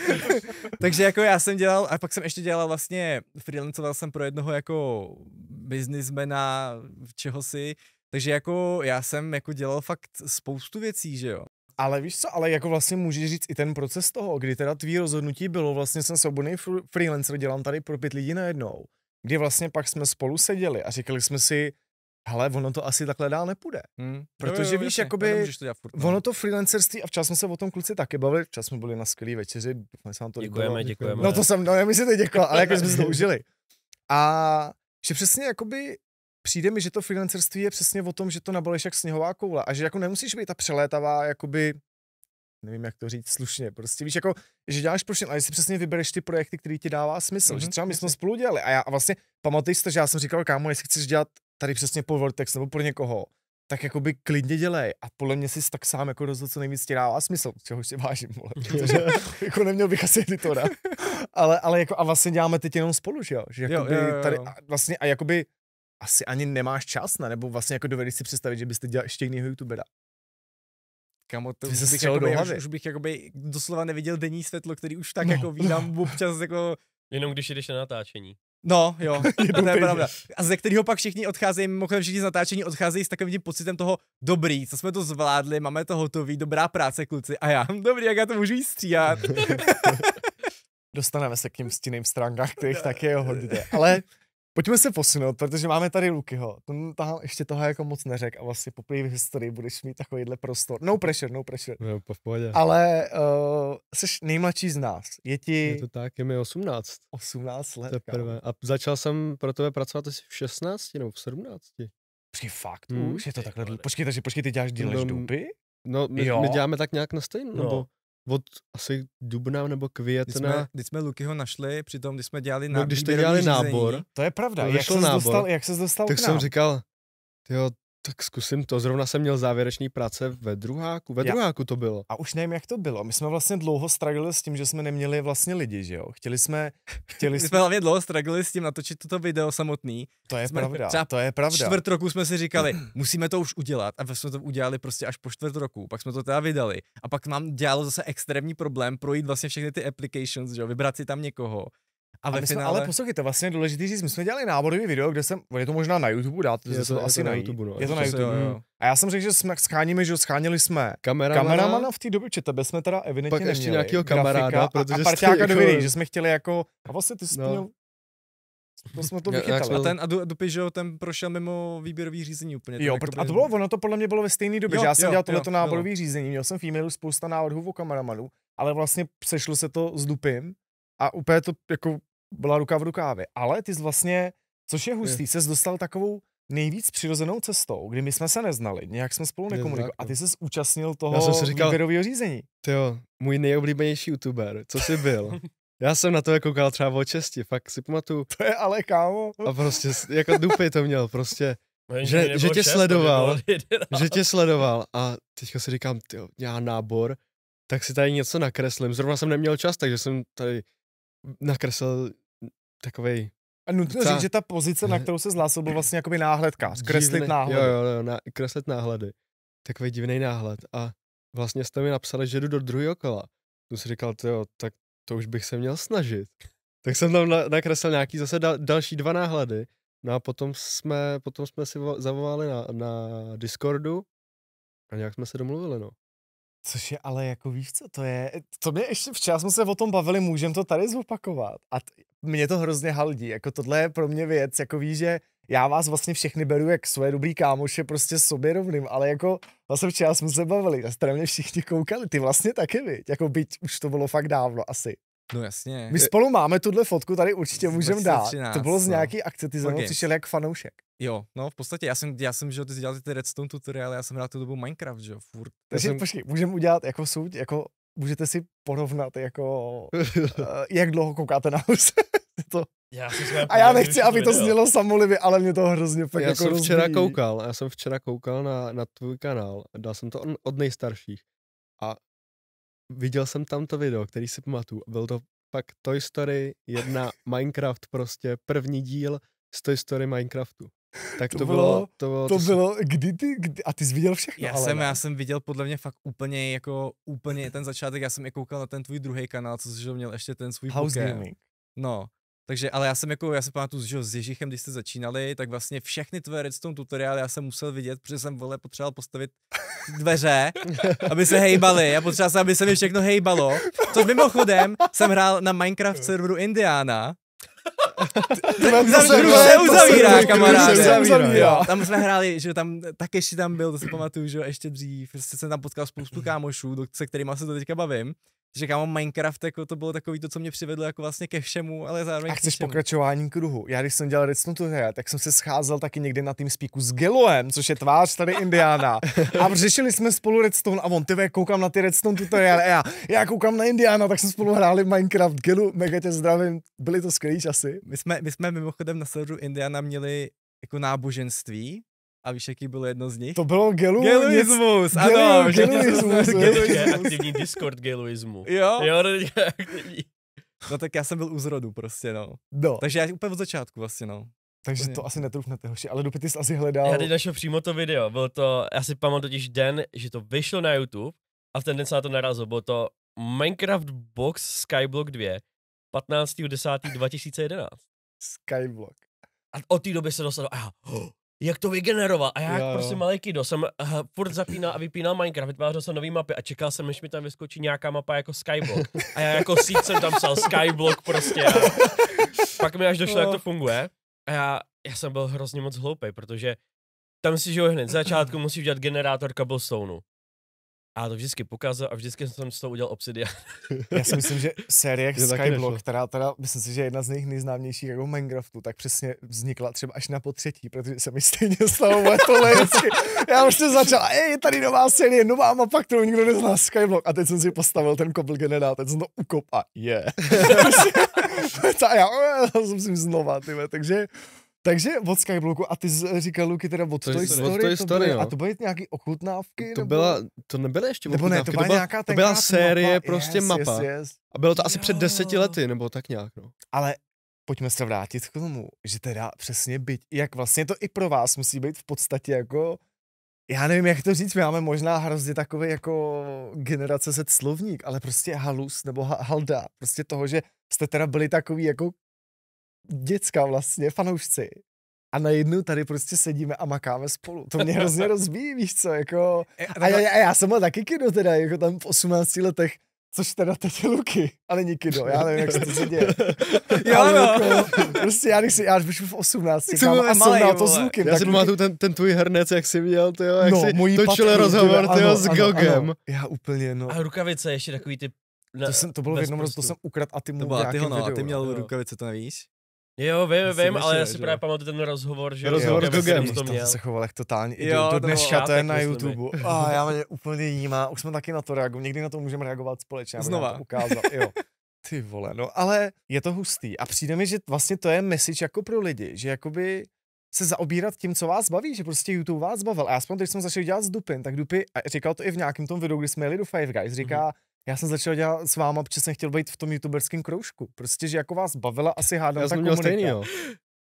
Takže jako já jsem dělal, a pak jsem ještě dělal vlastně, freelancoval jsem pro jednoho jako biznismena, čehosi, takže jako já jsem jako dělal fakt spoustu věcí, že jo. Ale víš co, ale jako vlastně můžeš říct i ten proces toho, kdy teda tvý rozhodnutí bylo, vlastně jsem svobodný fr- freelancer, dělám tady pro pět lidí najednou. Kdy vlastně pak jsme spolu seděli a říkali jsme si, hele, ono to asi takhle dál nepůjde. Hmm. Protože jo, jo, víš, jasně, jakoby, to furt, no. ono to freelancerství, a včas jsme se o tom kluci taky bavili, včas jsme byli na skvělý večeři, doufám, se vám to Děkujeme, děkujeme. No to jsem, no já mi se teď děkoval, ale jako jsme si to užili. A že přesně jakoby přijde mi, že to freelancerství je přesně o tom, že to nabaleš jak sněhová koule a že jako nemusíš být ta přelétavá, jakoby nevím, jak to říct slušně, prostě víš, jako, že děláš prostě, ale si přesně vybereš ty projekty, který ti dává smysl, mm-hmm. že mhm, třeba my jsme spolu dělali a já a vlastně pamatuj si to, že já jsem říkal, kámo, jestli chceš dělat tady přesně po Vortex nebo pro někoho, tak jakoby klidně dělej a podle mě si tak sám jako rozhodl, co nejvíc ti dává smysl, čeho si vážím, vole, protože jako neměl bych asi editora, ale, ale jako a vlastně děláme teď jenom spolu, že jo, že jakoby jo, jo, jo. tady a vlastně a jakoby asi ani nemáš čas na, nebo vlastně jako dovedeš si představit, že byste dělal ještě jiného youtubera. Kamo, to už bych, jakoby, už, už bych jakoby doslova neviděl denní světlo, který už tak no, jako vídám občas jako... Jenom když jdeš na natáčení. No, jo, to je pravda. A ze kterého pak všichni odcházejí, mimochodem všichni z natáčení odcházejí s takovým pocitem toho, dobrý, co jsme to zvládli, máme to hotový, dobrá práce kluci. A já, hm, dobrý, jak já to můžu jí stříhat. Dostaneme se k těm stinným stránkách, kterých taky je hodně. Ale Pojďme se posunout, protože máme tady Lukyho. Ten tam ještě toho jako moc neřek a vlastně poprvé v historii budeš mít takovýhle prostor. No pressure, no pressure. No, po v pohodě. Ale uh, eh, jsi nejmladší z nás. Je ti... Je to tak, je mi 18. 18 let. Teprve. A začal jsem pro tebe pracovat asi v 16 nebo v 17. Počkej, fakt hmm. už je to takhle. Počkej, počkej, takže ty děláš no, No, No. my, my, děláme tak nějak na no od asi dubna nebo května. Když jsme, když jsme Lukyho našli, přitom když jsme dělali no, nábor. No, když jste dělali nábor. řízení, To je pravda. Jak se dostal, jak se dostal tak k nám? jsem říkal, jo, tak zkusím to. Zrovna jsem měl závěrečný práce ve druháku. Ve Já. druháku to bylo. A už nevím, jak to bylo. My jsme vlastně dlouho stragili s tím, že jsme neměli vlastně lidi, že jo? Chtěli jsme... Chtěli My jsme, hlavně dlouho stragili s tím natočit toto video samotný. To je jsme, pravda, třeba to je pravda. čtvrt roku jsme si říkali, musíme to už udělat a jsme to udělali prostě až po čtvrt roku. Pak jsme to teda vydali. A pak nám dělalo zase extrémní problém projít vlastně všechny ty applications, že jo? Vybrat si tam někoho a, a finále... jsme, ale poslouchej, to vlastně je důležité říct, my jsme dělali náborový video, kde jsem, je to možná na YouTube dát, je to, to je asi to na YouTube, no. je to na YouTube. Jo, jo. A já jsem řekl, že jsme schánili, že scháněli jsme kameramana, kameramana v té době, že tebe jsme teda evidentně pak neměli. ještě nějakého kamaráda, a, protože a jako... do videí, že jsme chtěli jako, a vlastně ty jsi no. měl to jsme to vychytali. A ten, a Dupy, že ten prošel mimo výběrový řízení úplně. Jo, jakoby... a to bylo, ono to podle mě bylo ve stejné době, jo, že já jsem jo, dělal tohleto náborový řízení, měl jsem v e-mailu spousta návrhů o kameramanu, ale vlastně sešlo se to s Dupym a úplně to jako byla ruka v rukávě. Ale ty jsi vlastně, což je hustý, se dostal takovou nejvíc přirozenou cestou, kdy my jsme se neznali, nějak jsme spolu nekomunikovali a ty jsi účastnil toho výběrového řízení. Jo, můj nejoblíbenější youtuber, co jsi byl? Já jsem na to jako koukal třeba o česti, fakt si pamatuju. To je ale kámo. A prostě, jako dupy to měl, prostě. No že, že, že tě šest, sledoval, že tě sledoval a teďka si říkám, ty já nábor, tak si tady něco nakreslím. Zrovna jsem neměl čas, takže jsem tady nakreslil takový. a nutno říct, že ta pozice, na kterou se zhlásil, byl vlastně jakoby náhledkář, kreslit náhledy. Jo, jo, jo, na, kreslit náhledy. Takový divný náhled. A vlastně jste mi napsali, že jdu do druhého kola. Tu si říkal, jo, tak to už bych se měl snažit. Tak jsem tam na, nakreslil nějaký zase dal, další dva náhledy. No a potom jsme, potom jsme si zavolali na, na Discordu a nějak jsme se domluvili, no. Což je ale jako víš co, to je, to mě ještě, včera jsme se o tom bavili, můžem to tady zopakovat a t- mě to hrozně haldí, jako tohle je pro mě věc, jako víš, že já vás vlastně všechny beru jak svoje dobrý kámoše, prostě sobě rovným, ale jako vlastně včera jsme se bavili, A strašně všichni koukali, ty vlastně taky, viď, jako byť už to bylo fakt dávno asi. No jasně. My spolu máme tuhle fotku, tady určitě můžeme dát. To bylo z no. nějaký akce, ty okay. přišel jak fanoušek. Jo, no v podstatě, já jsem, já jsem že ty dělal ty redstone tutoriály, já jsem hrál tu dobu Minecraft, že jo, furt. Takže jsem... počkej, můžeme udělat jako soud, jako můžete si porovnat, jako uh, jak dlouho koukáte na hus. to. Já a já nechci, aby to znělo samolivě, ale mě to hrozně fakt já jako jsem včera rozbíjí. koukal, já jsem včera koukal na, na tvůj kanál, dal jsem to od nejstarších. A viděl jsem tam to video, který si pamatuju. Byl to pak Toy Story jedna Minecraft prostě, první díl z Toy Story Minecraftu. Tak to, to bylo, bylo, to bylo, to, to bylo, jsi... kdy ty, kdy, a ty jsi viděl všechno? Já ale jsem, já jsem viděl podle mě fakt úplně, jako úplně ten začátek, já jsem i koukal na ten tvůj druhý kanál, co jsi měl ještě ten svůj House Gaming. No, takže, ale já jsem jako, já se pamatuju, že s Ježíchem, když jste začínali, tak vlastně všechny tvoje redstone tutoriály já jsem musel vidět, protože jsem vole potřeboval postavit dveře, aby se hejbaly. Já potřeboval jsem, aby se mi všechno hejbalo. Což mimochodem jsem hrál na Minecraft serveru Indiana, Tam se uzavírá, kamaráde. Tam jsme hráli, že tam ještě tam byl, to si pamatuju, že ještě dřív, prostě jsem tam potkal spoustu kámošů, se kterými se to teďka bavím že kámo Minecraft, jako to bylo takový to, co mě přivedlo jako vlastně ke všemu, ale zároveň A chceš pokračování kruhu. Já když jsem dělal Redstone tutorial, tak jsem se scházel taky někde na tým spíku s Geloem, což je tvář tady Indiana. A řešili jsme spolu Redstone a on, ty koukám na ty Redstone tutoriály a já, já koukám na Indiana, tak jsme spolu hráli Minecraft. Gelu, mega tě zdravím, byly to skvělé časy. My jsme, my jsme mimochodem na serveru Indiana měli jako náboženství, a víš, jaký byl jedno z nich? To bylo gelu... geluismus. Gelu, ano, geluismus. Gelu je aktivní Discord geluismu. Jo. Jo, je No tak já jsem byl u zrodu prostě, no. no. Takže já úplně od začátku vlastně, no. Takže Úplně. to asi netrufnete, hoši, ale dopity jsi asi hledal. Já teď našel přímo to video, byl to, já si pamatuju totiž den, že to vyšlo na YouTube a v ten den se na to narazil, bylo to Minecraft Box Skyblock 2, 15.10.2011. Skyblock. A od té doby se dostalo, aha, oh, jak to vygeneroval A já jo, jo. prostě malý kido jsem uh, furt zapínal a vypínal Minecraft, vytvářel jsem nový mapy a čekal jsem, než mi tam vyskočí nějaká mapa jako Skyblock. A já jako síť jsem tam psal Skyblock prostě. A pak mi až došlo, jo. jak to no. funguje. A já, já jsem byl hrozně moc hloupý, protože tam si žil hned. Z začátku musíš dělat generátor cobblestone. A to vždycky pokázal a vždycky jsem z toho udělal Obsidian. Já si myslím, že série Skyblock, která teda, myslím si, že je jedna z nejznámějších jako Minecraftu, tak přesně vznikla třeba až na potřetí, protože se mi stejně stalo moje tohle vždycky. Já už jsem začal, ej, tady nová série, nová mapa, kterou nikdo nezná, Skyblock. A teď jsem si postavil ten kobl generál, teď jsem to ukop a je. Yeah. a já, eh, já jsem si znova, tyhle, takže takže od Skyblocku a ty říkal, Luky, teda od to Toy Story, od Toy Story to a to byly nějaký ochutnávky? To, nebo? Byla, to nebyly ještě nebo ochutnávky, ne, to byla, to byla nějaká to byla série, mapa. prostě yes, mapa. Yes, yes. A bylo to asi jo. před deseti lety, nebo tak nějak. No. Ale pojďme se vrátit k tomu, že teda přesně byť, jak vlastně to i pro vás musí být v podstatě jako já nevím, jak to říct, my máme možná hrozně takový jako generace set slovník, ale prostě halus nebo halda, prostě toho, že jste teda byli takový jako děcka vlastně, fanoušci. A najednou tady prostě sedíme a makáme spolu. To mě hrozně rozbíjí, víš co, jako... E, a já, já, já jsem byl taky kino teda, jako tam v 18 letech, což teda teď je Luky, Ale nikdy do, já nevím, jak se to se děje. Já no. Jako, prostě já, když si, já když v 18, jsem a jsem na to s Luky. Já si pamatuju ten, ten tvůj hrnec, jak jsi měl, tyjo, jak no, jsi točil patry, rozhovor, tyjo, s ano, Gogem. Ano, já úplně, no. A rukavice, ještě takový ty ne, to, jsem, to bylo v jednom rostu. to jsem ukradl a ty mu To ty ho, no, a ty měl jo. rukavice, to nevíš? Jo, vím, Myslím, vím, ale já si právě pamatuju ten rozhovor, že rozhovor s Jsem to měl. se choval jak totálně idiot, do dneška to na YouTube. A já mě úplně jímá, už jsme taky na to reagovali, někdy na to můžeme reagovat společně, Znova. to ukázat, jo. Ty vole, no ale je to hustý a přijde mi, že vlastně to je message jako pro lidi, že jakoby se zaobírat tím, co vás baví, že prostě YouTube vás bavil. A já jsem, když jsem začal dělat s Dupin, tak Dupy, a říkal to i v nějakém tom videu, kdy jsme jeli do Five Guys, říká, mm-hmm já jsem začal dělat s váma, protože jsem chtěl být v tom youtuberském kroužku. Prostě, že jako vás bavila asi hádám já ta komunita. Stejný, jo.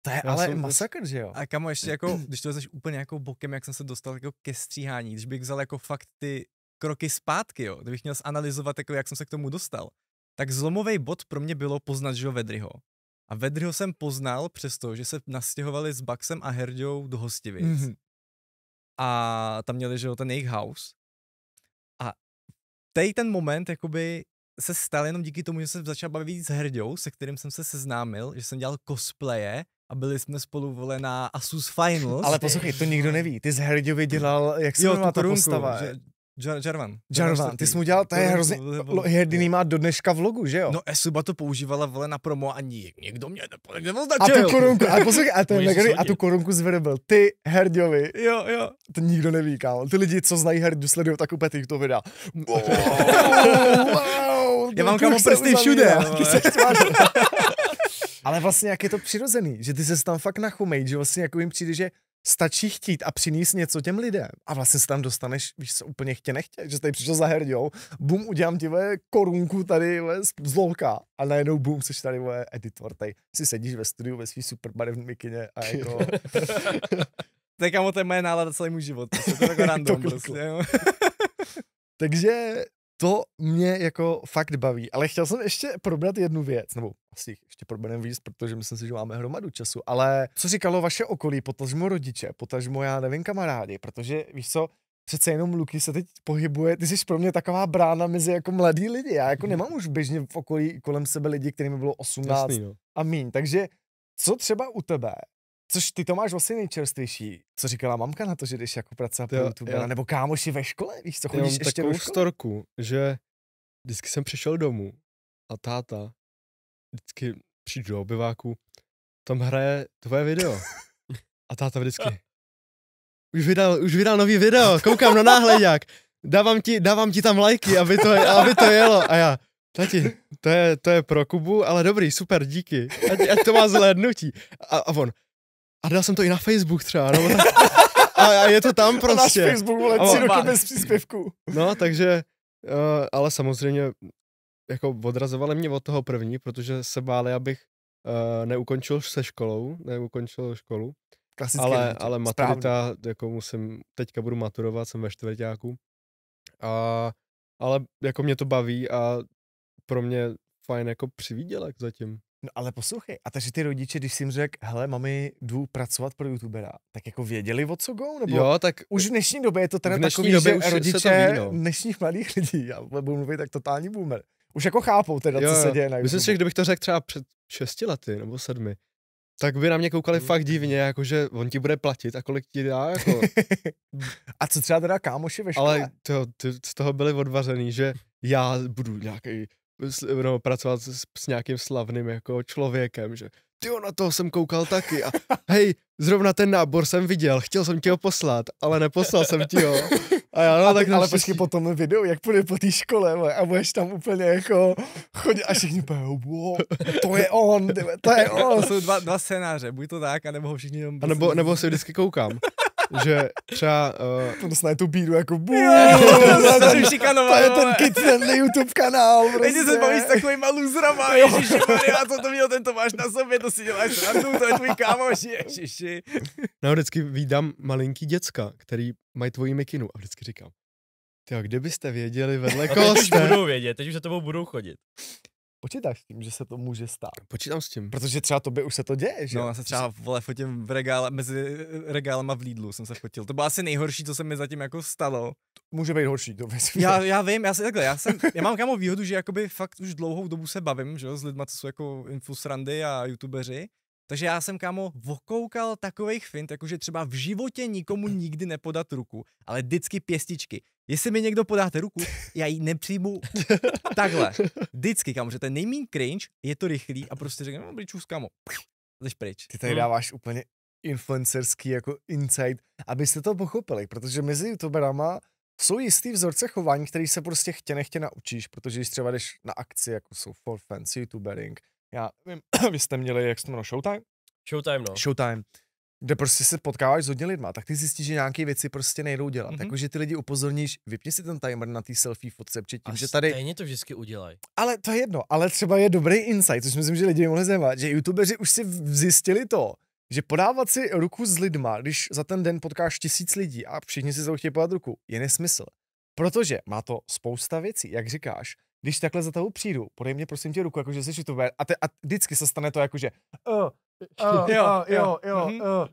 To je já ale jsem... masakr, že jo? A kamo, ještě jako, když to vezmeš úplně jako bokem, jak jsem se dostal jako ke stříhání, když bych vzal jako fakt ty kroky zpátky, jo, kdybych měl zanalizovat, jako jak jsem se k tomu dostal, tak zlomový bod pro mě bylo poznat Joe Vedryho. A Vedryho jsem poznal přesto, že se nastěhovali s Baxem a Herďou do Hostivic. Mm-hmm. A tam měli, že jo, ten jejich house tady ten moment jakoby se stal jenom díky tomu, že jsem začal bavit s Hrdou, se kterým jsem se seznámil, že jsem dělal cosplaye a byli jsme spolu vole na Asus Finals. Ale poslouchej, to nikdo neví. Ty z Herďovi dělal, jak se jmenovala ta postava? Že, Jar- Jarvan. Jarvan, ty jsi mu dělal, to je hrozně, jediný má do dneška v logu, že jo? No Esuba to používala vole na promo a někdo mě neoznačil. A tu korunku, a, poslouchej, a, to je a tu korunku zvrbil, ty Herďovi. Jo, jo. To nikdo neví, kámo. Ty lidi, co znají Herdu, sledují tak úplně to videa. Wow, wow, Já mám kámo prsty všude. Ale vlastně jak je to přirozený, že ty se tam fakt nachumej, že vlastně jako jim přijde, že stačí chtít a přinést něco těm lidem a vlastně se tam dostaneš, víš se úplně chtě nechtě, že jsi tady přišel za herdou, bum, udělám ti korunku tady ve, z lolka a najednou bum, jsi tady moje editor, tady si sedíš ve studiu ve svý super barevný mikině a jako... tak kamo, to je moje nálada celý můj život, to je to jako random to prostě. Takže to mě jako fakt baví, ale chtěl jsem ještě probrat jednu věc, nebo asi ještě probrat víc, protože myslím si, že máme hromadu času, ale co říkalo vaše okolí, potažmo rodiče, potažmo já nevím kamarádi, protože víš co, přece jenom Luky se teď pohybuje, ty jsi pro mě taková brána mezi jako mladí lidi, já jako nemám už běžně v okolí kolem sebe lidi, kterým bylo 18 Jasný, no. a míň, takže co třeba u tebe Což ty to máš vlastně nejčerstvější. Co říkala mamka na to, že jdeš jako pracovat pro youtubera, nebo kámoši ve škole, víš co, chodíš já ještě takovou storku, že vždycky jsem přišel domů a táta vždycky přijdu do obyváku, tam hraje tvoje video. A táta vždycky, už vydal, už vydal nový video, koukám na náhledák, dávám ti, dávám ti tam lajky, aby to, aby to jelo. A já, tati, to je, to je pro Kubu, ale dobrý, super, díky. Ať, ať to má zhlédnutí. A, a on, a dal jsem to i na Facebook třeba, no, tak, a, a je to tam prostě. A náš Facebook, vole, tři roky bez příspěvku. No, takže, uh, ale samozřejmě jako odrazovali mě od toho první, protože se báli, abych uh, neukončil se školou, neukončil školu. Klasické ale, dítě. ale maturita, Správně. jako musím, teďka budu maturovat, jsem ve čtvrtáku. A, ale jako mě to baví a pro mě fajn jako přivídělek zatím. No ale poslouchej, a takže ty rodiče, když jsi jim řekl, hele, mami, jdu pracovat pro youtubera, tak jako věděli, o co go? Nebo jo, tak už v dnešní době je to teda takový, době že už rodiče ví, no. dnešních mladých lidí, já budu mluvit tak totální boomer, už jako chápou teda, jo, co se děje na YouTube. Myslím si, že kdybych to řekl třeba před šesti lety nebo sedmi, tak by na mě koukali hmm. fakt divně, jakože on ti bude platit a kolik ti dá, jako. a co třeba teda kámoši ve škole? Ale to, ty z toho byli odvařený, že já budu nějaký s, no, pracovat s, s nějakým slavným jako člověkem, že ty na toho jsem koukal taky a hej, zrovna ten nábor jsem viděl, chtěl jsem ti ho poslat, ale neposlal jsem ti ho. A já, no, a tak ty, ale počkej po tom videu, jak půjde po té škole vole, a budeš tam úplně jako chodit a všichni úplně, to je on, to je on. To jsou dva, dva scénáře, buď to tak, anebo ho všichni... Jenom... A nebo, nebo se vždycky koukám. že třeba... Uh, to dostane tu bídu jako buu, to, ten, to je ten kid, ten YouTube kanál. Prostě. Teď se prostě. bavíš s takovýma lůzrama, ježišimaria, co to měl ten Tomáš na sobě, to si děláš srandu, to je tvůj kámoš, ježiši. No vždycky vídám malinký děcka, který mají tvoji mikinu a vždycky říkám, Jo, kdybyste věděli vedle no, koho teď jste. Teď už budou vědět, teď už za tobou budou chodit. Počítáš s tím, že se to může stát? Počítám s tím. Protože třeba tobě už se to děje, že? No, já se třeba vole fotím v regále, mezi eh, regálama v Lidlu jsem se fotil. To bylo asi nejhorší, co se mi zatím jako stalo. Může být horší, to myslím. Já, já vím, já, si, takhle, já, jsem, já mám kámo výhodu, že jakoby fakt už dlouhou dobu se bavím, že s lidma, co jsou jako infusrandy a youtubeři. Takže já jsem, kámo, vokoukal takových fint, jakože třeba v životě nikomu nikdy nepodat ruku, ale vždycky pěstičky. Jestli mi někdo podáte ruku, já ji nepřijmu takhle. Vždycky, kam že ten nejmín cringe, je to rychlý a prostě řekne, no dobrý čus, kamo. Jdeš pryč. Ty tady hmm. úplně influencerský jako insight, abyste to pochopili, protože mezi youtuberama jsou jistý vzorce chování, který se prostě chtě nechtě naučíš, protože když třeba jdeš na akci, jako jsou for fans youtubering, já vím, vy jste měli, jak to jmenuje Showtime? Showtime, no. Showtime kde prostě se potkáváš s hodně lidma, tak ty zjistíš, že nějaké věci prostě nejdou dělat. Mm-hmm. Jakože ty lidi upozorníš, vypni si ten timer na té selfie fotce předtím, a že tady. Stejně to vždycky udělají. Ale to je jedno, ale třeba je dobrý insight, což myslím, že lidi by mohli zajímat, že youtubeři už si zjistili to, že podávat si ruku s lidma, když za ten den potkáš tisíc lidí a všichni si chtějí podat ruku, je nesmysl. Protože má to spousta věcí, jak říkáš, když takhle za toho přijdu, podej mě prosím tě ruku, jakože jsi youtuber a, te, a vždycky se stane to jakože, uh, jo, jo, jo.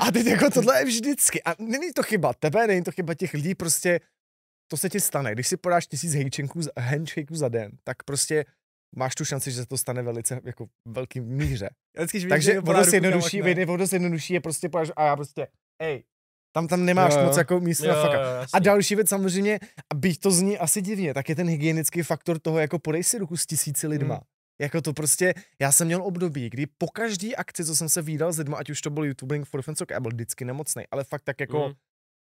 a teď jako tohle je vždycky. A není to chyba tebe, není to chyba těch lidí, prostě to se ti stane. Když si podáš tisíc hejčenků, handshakeů za den, tak prostě máš tu šanci, že se to stane velice jako velkým míře. Takže vodost si jednodušší je prostě podáš a já prostě, ej, tam tam nemáš jo, moc jako místa jo, fakt. Jo, a další věc samozřejmě, a byť to zní asi divně, tak je ten hygienický faktor toho, jako podej si ruku s tisíci hmm. lidma. Hmm. Jako to prostě, já jsem měl období, kdy po každý akci, co jsem se výdal s lidma, ať už to byl youtubing for Defense, já byl vždycky nemocný, ale fakt tak jako hmm.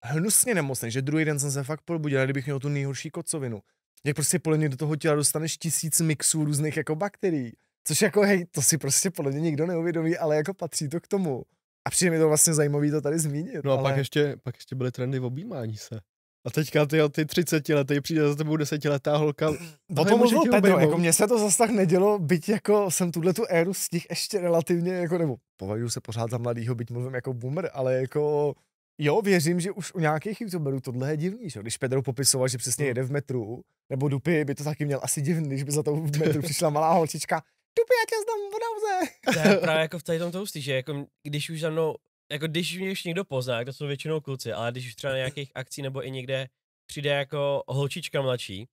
hnusně nemocný, že druhý den jsem se fakt probudil, kdybych měl tu nejhorší kocovinu. Jak prostě podle mě do toho těla dostaneš tisíc mixů různých jako bakterií. Což jako, hej, to si prostě podle mě nikdo neuvědomí, ale jako patří to k tomu. A přijde mi to vlastně zajímavé to tady zmínit. No a ale... pak, ještě, pak ještě byly trendy v objímání se. A teďka ty, ty 30 lety přijde za tebou desetiletá holka. O tom mluvil Pedro, jako mně se to zase tak nedělo, byť jako jsem tuhle tu éru z nich ještě relativně, jako nebo považuji se pořád za mladýho, byť mluvím jako boomer, ale jako jo, věřím, že už u nějakých youtuberů tohle je divný, že? Když Pedro popisoval, že přesně no. jede v metru, nebo Dupy by to taky měl asi divný, když by za to v metru přišla malá holčička, tupy, já tě znám v nauze. To je právě jako v tady tom to že jako když už za mnou, jako když mě už někdo pozná, jak to jsou většinou kluci, ale když už třeba na nějakých akcí nebo i někde přijde jako holčička mladší,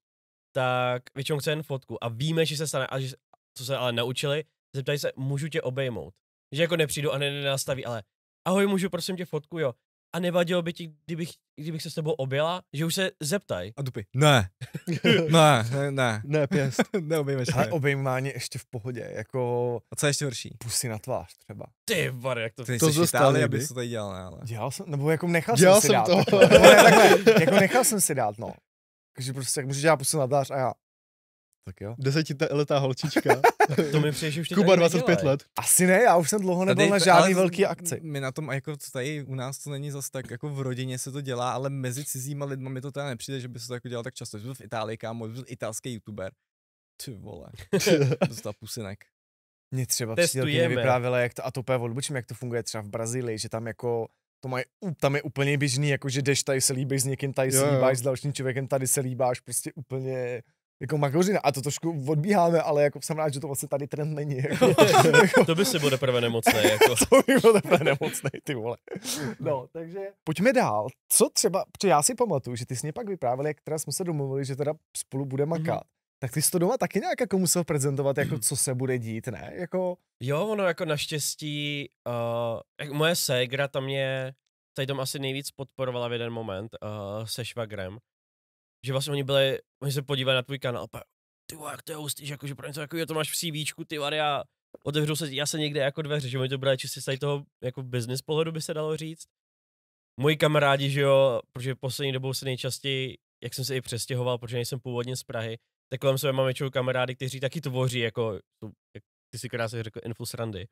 tak většinou chce jen fotku a víme, že se stane, a že, co se ale naučili, zeptají se, můžu tě obejmout. Že jako nepřijdu a ne nastaví, ale ahoj, můžu prosím tě fotku, jo a nevadilo by ti, kdybych, kdybych se s tebou objela, že už se zeptaj. A dupy. Ne. ne, ne, ne. Ne, pěst. se. Ale obejmání ještě v pohodě, jako... A co je ještě horší? Pusy na tvář třeba. Ty bar, jak to... Ty to zůstali, aby to tady dělal, ne, ale... Dělal jsem, nebo jako nechal dělal jsem si jsem dát. Dělal jsem to. takhle, jako nechal jsem si dát, no. Takže prostě jak můžu dělat pusy na tvář a já, tak jo. Desetiletá holčička. to mi přijde, že už Kuba 25 let. Asi ne, já už jsem dlouho nebyl tady, na žádný velký akci. My na tom, jako tady u nás to není zas tak, jako v rodině se to dělá, ale mezi cizíma lidma mi to teda nepřijde, že by se to jako dělal tak často. Byl v Itálii, kámo, byl italský youtuber. Ty vole, dostal pusinek. Mě třeba přítelkyně vyprávěla, jak to, a to úplně odbočím, jak to funguje třeba v Brazílii, že tam jako to mají, tam je úplně běžný, jako že jdeš tady se líbíš s někým, tady se líbáš s dalším člověkem, tady se líbáš, prostě úplně jako makrozina, A to trošku odbíháme, ale jako jsem rád, že to vlastně tady trend není. Jako, jako- to by si byl prvé nemocný. Jako. to by byl prvé nemocný, ty vole. No, takže pojďme dál. Co třeba, protože já si pamatuju, že ty jsi mě pak vyprávěl, jak teda jsme se domluvili, že teda spolu bude mhm. makat. Mm-hmm. Tak ty jsi to doma taky nějak jako musel prezentovat, jako mhm. co se bude dít, ne? Jako... Jo, ono jako naštěstí, uh, jak moje ségra tam mě tady tam asi nejvíc podporovala v jeden moment uh, se švagrem, že vlastně oni byli, oni se podívali na tvůj kanál a ty jak to je hustý, že jakože pro něco jako, to máš v CVčku, ty varia, otevřou se, já se někde jako dveře, že oni to brali čistě z toho jako business pohledu by se dalo říct. Moji kamarádi, že jo, protože poslední dobou se nejčastěji, jak jsem se i přestěhoval, protože nejsem původně z Prahy, tak kolem sebe mám většinou kamarády, kteří taky tvoří, jako, tu, jak ty si krásně řekl, infusrandy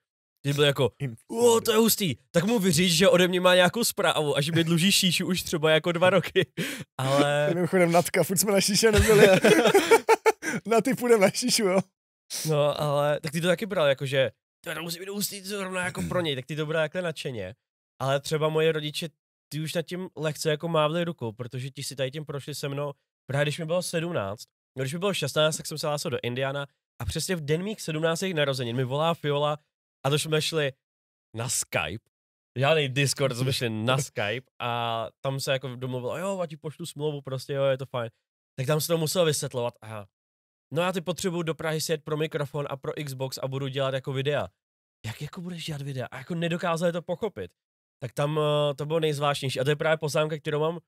že byl jako, o, to je hustý, tak mu vyříš, že ode mě má nějakou zprávu a že mi dluží šíšu už třeba jako dva roky, ale... Mimochodem, Natka, furt jsme na šíše nebyli. na ty půjdem na šíšu, jo. No, ale tak ty to taky bral, jakože to musí být to zrovna jako pro něj, tak ty to bral takhle nadšeně. Ale třeba moje rodiče, ty už nad tím lehce jako mávli ruku, protože ti si tady tím prošli se mnou, právě když mi bylo 17, no, když mi bylo 16, tak jsem se hlásil do Indiana a přesně v den mých 17. narozenin mi volá Fiola, a to jsme šli na Skype, žádný Discord, jsme šli na Skype a tam se jako domluvil, jo, a ti pošlu smlouvu, prostě jo, je to fajn. Tak tam se to musel vysvětlovat, aha. No já ty potřebuju do Prahy sjet pro mikrofon a pro Xbox a budu dělat jako videa. Jak jako budeš dělat videa? A jako nedokázali to pochopit. Tak tam uh, to bylo nejzvláštnější. A to je právě poznámka, kterou mám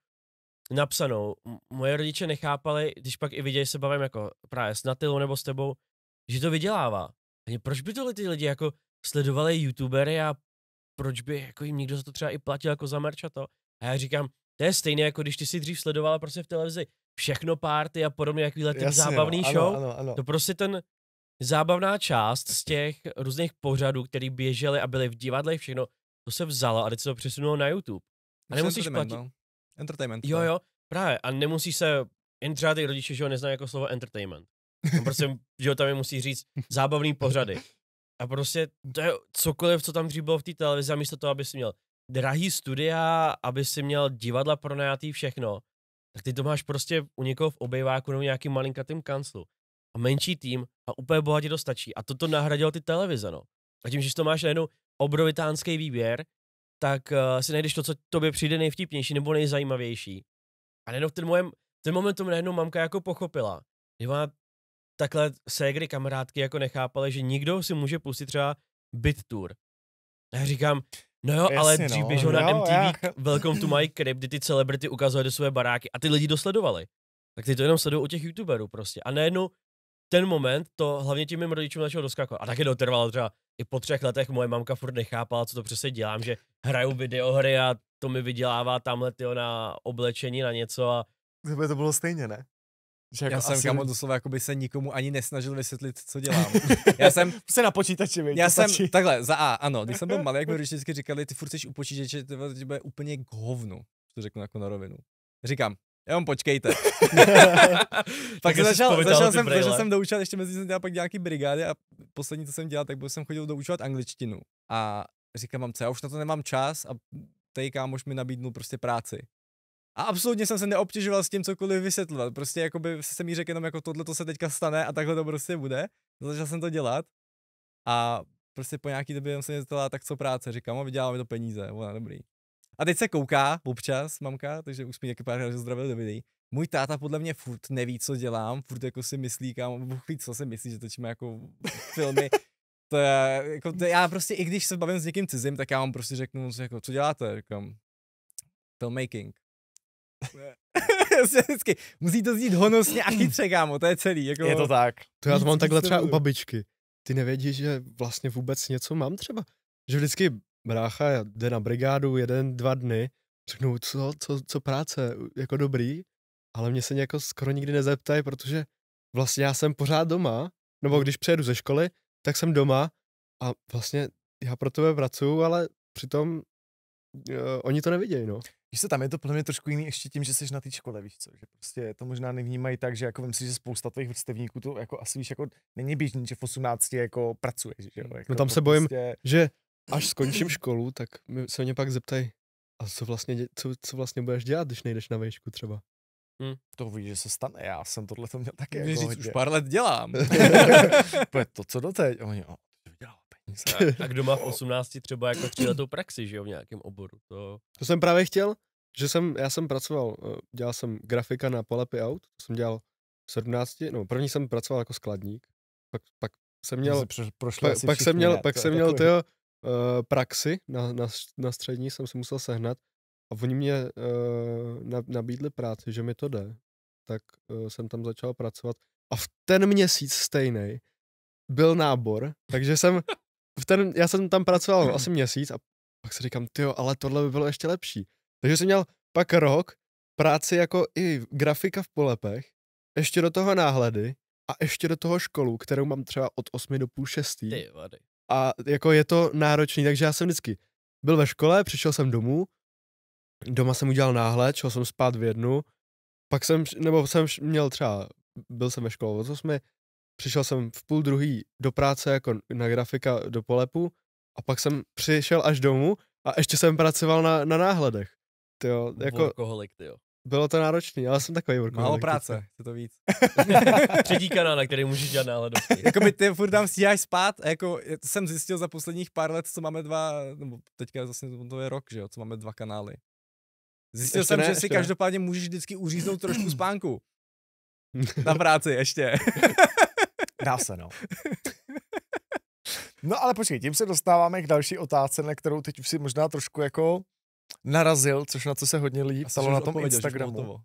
napsanou. M- moje rodiče nechápali, když pak i že se bavím jako právě s Natilou nebo s tebou, že to vydělává. Ani proč by to ty lidi jako, sledovali youtubery a proč by jako jim někdo za to třeba i platil jako za merch a to. A já říkám, to je stejné, jako když ty si dřív sledovala prostě v televizi všechno párty a podobně, jaký ten no, zábavný no, show. Ano, ano, ano. To prostě ten zábavná část z těch různých pořadů, které běžely a byly v divadle všechno, to se vzalo a teď se to přesunulo na YouTube. A nemusíš platit. No. Entertainment. Jo, no. jo, právě. A nemusíš se, jen třeba ty rodiče, že ho neznají jako slovo entertainment. On prostě, že ho tam je musí říct zábavný pořady. A prostě to je cokoliv, co tam dřív bylo v té televizi, a místo toho, aby si měl drahý studia, aby si měl divadla pronajatý všechno, tak ty to máš prostě u někoho v obejváku nebo nějakým malinkatým kanclu. A menší tým a úplně bohatě dostačí. A toto nahradilo ty televize, no. A tím, že to máš najednou obrovitánský výběr, tak uh, si najdeš to, co tobě přijde nejvtipnější nebo nejzajímavější. A najednou v ten, mojem, ten moment mě najednou mamka jako pochopila. Že ona takhle ségry kamarádky jako nechápaly, že nikdo si může pustit třeba bit tour. Já říkám, no jo, Jasně, ale no, dřív no. běžel na jo, MTV já. Welcome to my crib, kdy ty celebrity ukazovaly své baráky a ty lidi dosledovali. Tak ty to jenom sledují u těch youtuberů prostě. A najednou ten moment to hlavně tím mým rodičům začalo doskakovat. A taky dotrvalo třeba i po třech letech moje mamka furt nechápala, co to přesně dělám, že hraju videohry a to mi vydělává tamhle na oblečení, na něco a Tebe to bylo stejně, ne? Že jako já jsem asi... kamo doslova jako by se nikomu ani nesnažil vysvětlit, co dělám. Já jsem... se na počítači, vej, Já jsem, stačí. takhle, za A, ano, když jsem byl malý, jak mi rodiče vždycky říkali, ty furt jsi u počítače, to bude úplně k hovnu, to řeknu jako na rovinu. Říkám, jenom počkejte. pak jsem začal, začal jsem, začal jsem doučovat, ještě mezi jsem dělal pak nějaký brigády a poslední, co jsem dělal, tak byl jsem chodil doučovat angličtinu. A říkám, mám, co, já už na to nemám čas a tady kámoš mi nabídnul prostě práci. A absolutně jsem se neobtěžoval s tím cokoliv vysvětlovat. Prostě jako by se mi řekl jenom jako tohle to se teďka stane a takhle to prostě bude. Začal jsem to dělat. A prostě po nějaký době jsem mě zeptala, tak co práce, říkám, a no, vydělá mi to peníze, ona dobrý. A teď se kouká občas mamka, takže už mi nějaký pár zdravil do videí. Můj táta podle mě furt neví, co dělám, furt jako si myslí, kam, Bůh co si myslí, že točíme jako filmy. To je, jako, to já prostě, i když se bavím s někým cizím, tak já vám prostě řeknu, jako, co děláte, říkám, filmmaking. Vždycky, musí to znít honosně a chytře, kámo, to je celý. Jako... Je to tak. To já to mám takhle třeba u babičky. Ty nevědíš, že vlastně vůbec něco mám třeba. Že vždycky brácha jde na brigádu jeden, dva dny, řeknou, co, co, co práce, jako dobrý, ale mě se jako skoro nikdy nezeptají, protože vlastně já jsem pořád doma, nebo když přejedu ze školy, tak jsem doma a vlastně já pro tebe pracuju, ale přitom uh, oni to nevidějí, no. Víš co, tam je to podle mě trošku jiný ještě tím, že jsi na té škole, víš co, že prostě to možná nevnímají tak, že jako vím si, že spousta tvých vrstevníků to jako asi víš, jako není běžný, že v 18 jako pracuješ, že jo. Hmm. Jako no tam se prostě... bojím, že až skončím školu, tak se mě pak zeptají, a co vlastně, dě, co, co vlastně budeš dělat, když nejdeš na vejšku třeba? Hmm. To víš, že se stane, já jsem tohle to měl taky. Jako říct, už pár let dělám. to, co doteď, oni, a, kdo má v 18 třeba jako tříletou praxi, že jo, v nějakém oboru. To... to jsem právě chtěl, že jsem, já jsem pracoval, eh, dělal jsem grafika na polepy aut, to jsem dělal v 17, no první jsem pracoval jako skladník, pak, pak jsem měl, prošli pak, pak jsem měl, pak jsem měl tyho, uh, eh, praxi na, na, na střední, jsem se musel sehnat a oni mě uh, nabídli práci, že mi to jde, tak uh, jsem tam začal pracovat a v ten měsíc stejný byl nábor, takže jsem v ten, já jsem tam pracoval mm. asi měsíc a pak si říkám, ty ale tohle by bylo ještě lepší. Takže jsem měl pak rok práci jako i grafika v polepech, ještě do toho náhledy a ještě do toho školu, kterou mám třeba od 8 do půl 6. A jako je to náročný, takže já jsem vždycky byl ve škole, přišel jsem domů, doma jsem udělal náhled, šel jsem spát v jednu, pak jsem, nebo jsem měl třeba, byl jsem ve škole od 8, přišel jsem v půl druhý do práce jako na grafika do polepu a pak jsem přišel až domů a ještě jsem pracoval na, na náhledech. Tyjo, jako... Workoholik, tyjo. Bylo to náročné, ale jsem takový workoholik. Málo práce, Je to víc. Třetí kanál, na který můžeš dělat náhledovky. jako by ty furt tam stíháš spát a jako jsem zjistil za posledních pár let, co máme dva, nebo teďka zase to je rok, že jo, co máme dva kanály. Zjistil ještě jsem, ne, že si ne. každopádně můžeš vždycky uříznout trošku spánku. Na práci ještě. Dá se, no. No ale počkej, tím se dostáváme k další otázce, na kterou teď už si možná trošku jako narazil, což na co se hodně lidí Asi, ptalo na tom Instagramu.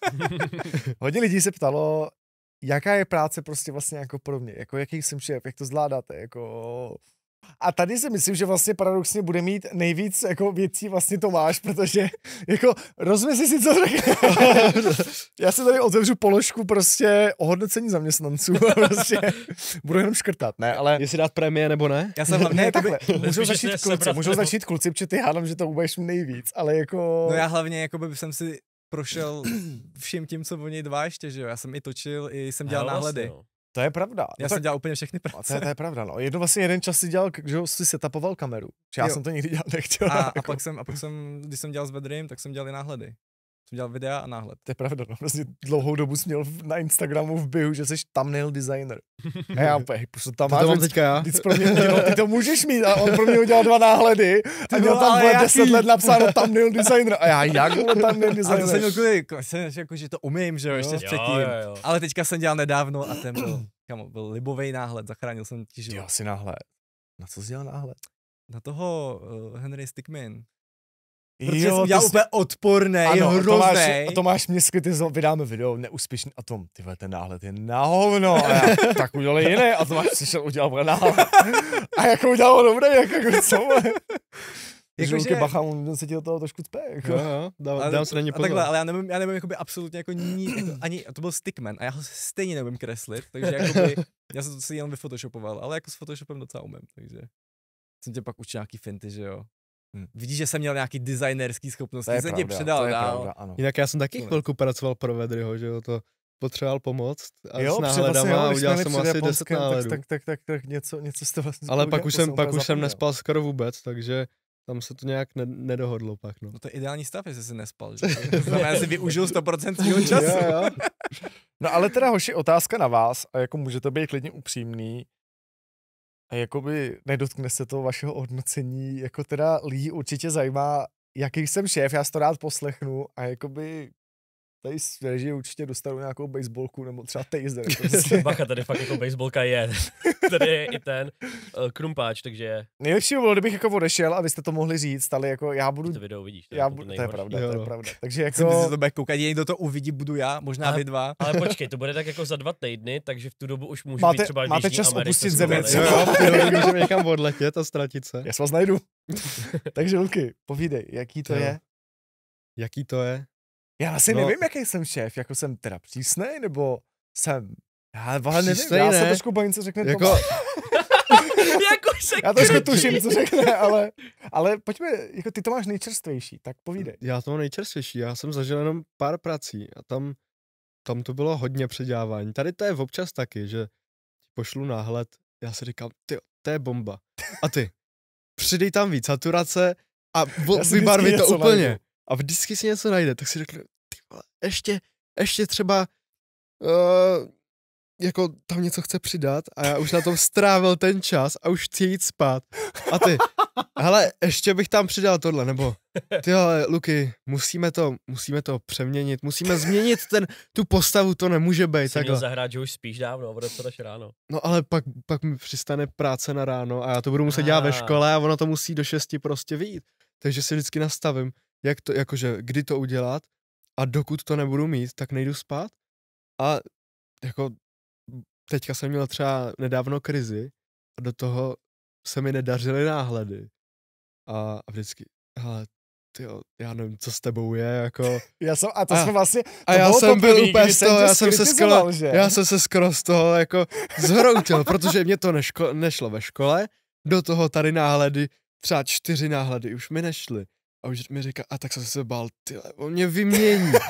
hodně lidí se ptalo, jaká je práce prostě vlastně jako pro mě, jako jaký jsem šéf, jak to zvládáte, jako a tady si myslím, že vlastně paradoxně bude mít nejvíc jako věcí vlastně Tomáš, protože jako rozmysli si, co řekne. Já se tady otevřu položku prostě ohodnocení zaměstnanců a prostě budu jenom škrtat, ne, ale... Jestli dát prémie nebo ne? Já jsem hlavně... Ne, takhle, můžu začít kluci, můžu začít kluci, protože ty hádám, že to ubudeš nejvíc, ale jako... No já hlavně jako by jsem si prošel vším tím, co oni dva ještě, že jo. Já jsem i točil, i jsem dělal vlastně, no, náhledy. Vlastně, no. To je pravda. No Já no jsem tak... dělal úplně všechny práce. No, a to, je, to je pravda, no. Jedno vlastně jeden čas si dělal, že si setapoval kameru. Já jo. jsem to nikdy dělat nechtěl. A, jako. a, pak jsem, a pak jsem, když jsem dělal s vedrým, tak jsem dělal i náhledy. Jsem dělal videa a náhled. To je pravda, no. Prostě dlouhou dobu jsi měl na Instagramu v běhu, že jsi thumbnail designer. A já úplně, prostě tam máš. To mám teďka já. pro mě udělal, ty to můžeš mít. A on pro mě udělal dva náhledy ty a měl tam vole deset let napsáno thumbnail designer. A já, jak vole thumbnail designer? Ale to jsem měl kvůli, jsem, jako, že to umím, že jo, ještě předtím. Jo, jo. Ale teďka jsem dělal nedávno a ten byl, kamo, byl libovej náhled, zachránil jsem ti život. Jo, si náhled. Na co jsi dělal náhled? Na toho uh, Henry Stickmin. Protože jo, jsi udělal jsi... úplně odporný, ano, hrozný. A Tomáš mě skritizoval, vydáme video, neúspěšný, a Tom, ty ten náhled je na hovno. A já, tak udělej jiný, a Tomáš přišel, udělal náhled. A jako udělal dobrý, jak, jako co? Jako, že... bacha, on se ti do toho trošku cpe. Jako. Jo, dám, dám se na ně pozor. Takhle, ale já nevím, já nevím jakoby absolutně jako ní, jako ani, to byl Stickman a já ho stejně nevím kreslit, takže jakoby, já jsem to si jenom vyfotoshopoval, ale jako s Photoshopem docela umím, takže jsem tě pak učil nějaký finty, že jo. Hmm. Vidíš, že jsem měl nějaký designerský schopnosti, jsem ti předal to je dál. Pravda, ano. Jinak já jsem taky chvilku pracoval pro Vedryho, že jo, to potřeboval pomoc a jo, s náhledama jo, udělal jsem asi 10 tak, Tak, tak, tak, tak, něco, něco jste vlastně Ale pak už jsem, pak už jsem nespal skoro vůbec, takže tam se to nějak ne- nedohodlo pak. No. no to je ideální stav, jestli jsi nespal. Že? To znamená, jsi využil 100% svého času. jo, jo. No ale teda hoši, otázka na vás a jako můžete být klidně upřímný. A jakoby nedotkne se to vašeho hodnocení, jako teda lidi určitě zajímá, jaký jsem šéf, já si to rád poslechnu a jakoby Tady z režie určitě dostanu nějakou baseballku nebo třeba taser. Prostě. Bacha, tady fakt jako baseballka je. tady je i ten uh, krumpáč, takže Nejlepší bylo, kdybych jako odešel a vy jste to mohli říct, ale jako já budu... To video uvidíš. To já jako budu, to, je pravda, jo. to je pravda. Takže jako... Myslím, že jako- to bude koukat, někdo to uvidí, budu já, možná ale, vy dva. ale počkej, to bude tak jako za dva týdny, takže v tu dobu už můžu máte, být třeba Máte čas Americe, opustit jo, Můžeme někam odletět a ztratit se. Já se vás najdu. takže Luky, povídej, jaký to je? Jaký to je? Já asi no. nevím, jaký jsem šéf, jako jsem teda přísnej, nebo jsem, já ale nevím, přísnej, já ne. se trošku bojím, co řekne jako... Tomáš. jako já trošku tuším, co řekne, ale, ale pojďme, jako ty to máš nejčerstvější, tak povídej. Já to mám nejčerstvější, já jsem zažil jenom pár prací a tam, tam to bylo hodně předělávání. Tady to je občas taky, že pošlu náhled, já si říkám, ty, to je bomba. A ty, přidej tam víc saturace a vybarví to úplně. Nejde a vždycky si něco najde, tak si řekne, ty vole, ještě, ještě třeba uh, jako tam něco chce přidat a já už na tom strávil ten čas a už chci jít spát. A ty, hele, ještě bych tam přidal tohle, nebo ty ale Luky, musíme to, musíme to přeměnit, musíme změnit ten, tu postavu, to nemůže být. Tak zahrát, že už spíš dávno, bude to ráno. No ale pak, pak mi přistane práce na ráno a já to budu muset dělat ve škole a ono to musí do šesti prostě vyjít. Takže si vždycky nastavím, jak to, jakože kdy to udělat a dokud to nebudu mít, tak nejdu spát. A jako teďka jsem měl třeba nedávno krizi a do toho se mi nedařily náhledy. A, a vždycky, hele, tyjo, já nevím, co s tebou je, jako... Já jsem, a to jsme vlastně... To a já jsem byl úplně z toho, já jsem se skoro, já jsem se skoro z toho jako zhroutil, protože mě to neško, nešlo ve škole, do toho tady náhledy, třeba čtyři náhledy už mi nešly. A už mi říká, a tak jsem se bál, ty, on mě vymění.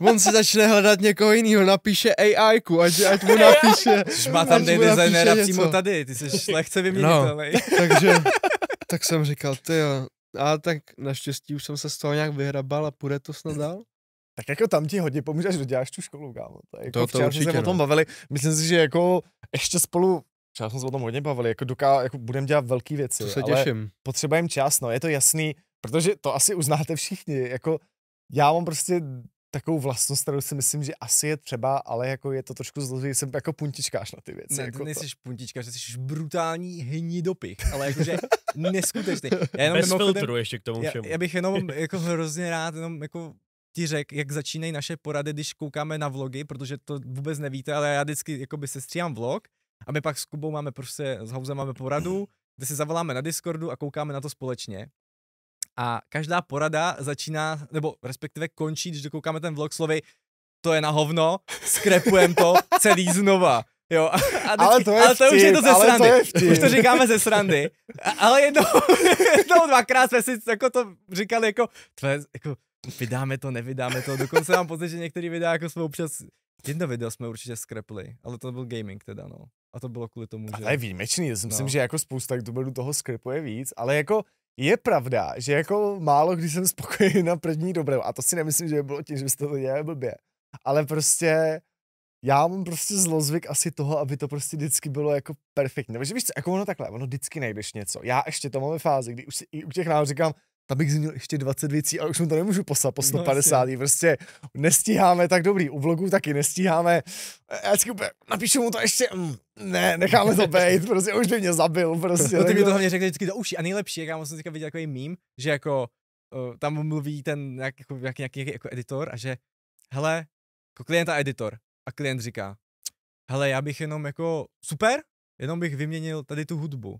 On si začne hledat někoho jiného, napíše ai ať, ať mu napíše. Což má tam designera přímo tady, ty jsi lehce no, vyměnitelný. No, takže, tak jsem říkal, ty jo, a tak naštěstí už jsem se z toho nějak vyhrabal a půjde to snad dál. Tak jako tam ti hodně pomůžeš, až doděláš tu školu, kámo. Tak jako to, to včera jsme no. o tom no. bavili, myslím si, že jako ještě spolu Včera jsme se o tom hodně bavili, jako, jako budeme dělat velké věci, to se ale těším. potřeba jim čas, no, je to jasný, Protože to asi uznáte všichni, jako já mám prostě takovou vlastnost, kterou si myslím, že asi je třeba, ale jako je to trošku zložitý, jsem jako puntičkáš na ty věci. Ne, jako ty nejsi puntičkář, jsi brutální hnidopich, ale jakože neskutečný. Já jenom Bez filtru ještě k tomu všemu. Já, já, bych jenom jako hrozně rád jenom jako ti řekl, jak začínají naše porady, když koukáme na vlogy, protože to vůbec nevíte, ale já vždycky jako by se stříhám vlog a my pak s Kubou máme prostě, s Hauzem máme poradu, kde si zavoláme na Discordu a koukáme na to společně. A každá porada začíná, nebo respektive končí, když dokoukáme ten vlog slovy, to je na hovno, skrepujem to celý znova. Jo, a teď, ale to, je ale to vtip, už je to ze srandy. To už to říkáme ze srandy. A, ale jednou, jednou, dvakrát jsme si jako to říkali, jako, tvé, jako vydáme to, nevydáme to. Dokonce mám pocit, že některý videa jako jsme občas Jedno video jsme určitě skrepli, ale to byl gaming teda, no. A to bylo kvůli tomu, že... A to je výjimečný, já si myslím, no. že jako spousta youtuberů toho skrepuje víc, ale jako je pravda, že jako málo kdy jsem spokojený na první dobrou a to si nemyslím, že by bylo tím, že byste to dělali blbě. Ale prostě já mám prostě zlozvyk asi toho, aby to prostě vždycky bylo jako perfektní. Nebo že víš co, jako ono takhle, ono vždycky najdeš něco. Já ještě to mám ve fázi, kdy už si i u těch náhod říkám, tam bych změnil ještě 20 věcí a už mu to nemůžu poslat po 150. No, prostě nestíháme tak dobrý. U vlogů taky nestíháme. Já si úplně, napíšu mu to ještě, mm, ne, necháme to být, prostě už by mě zabil. Prostě, no, ty mi to hlavně řekl vždycky do uší. A nejlepší, jak já jsem teďka viděl takový mím, že jako uh, tam mluví ten jako, jak, nějaký jako editor a že hele, jako klient a editor. A klient říká, hele, já bych jenom jako super, jenom bych vyměnil tady tu hudbu.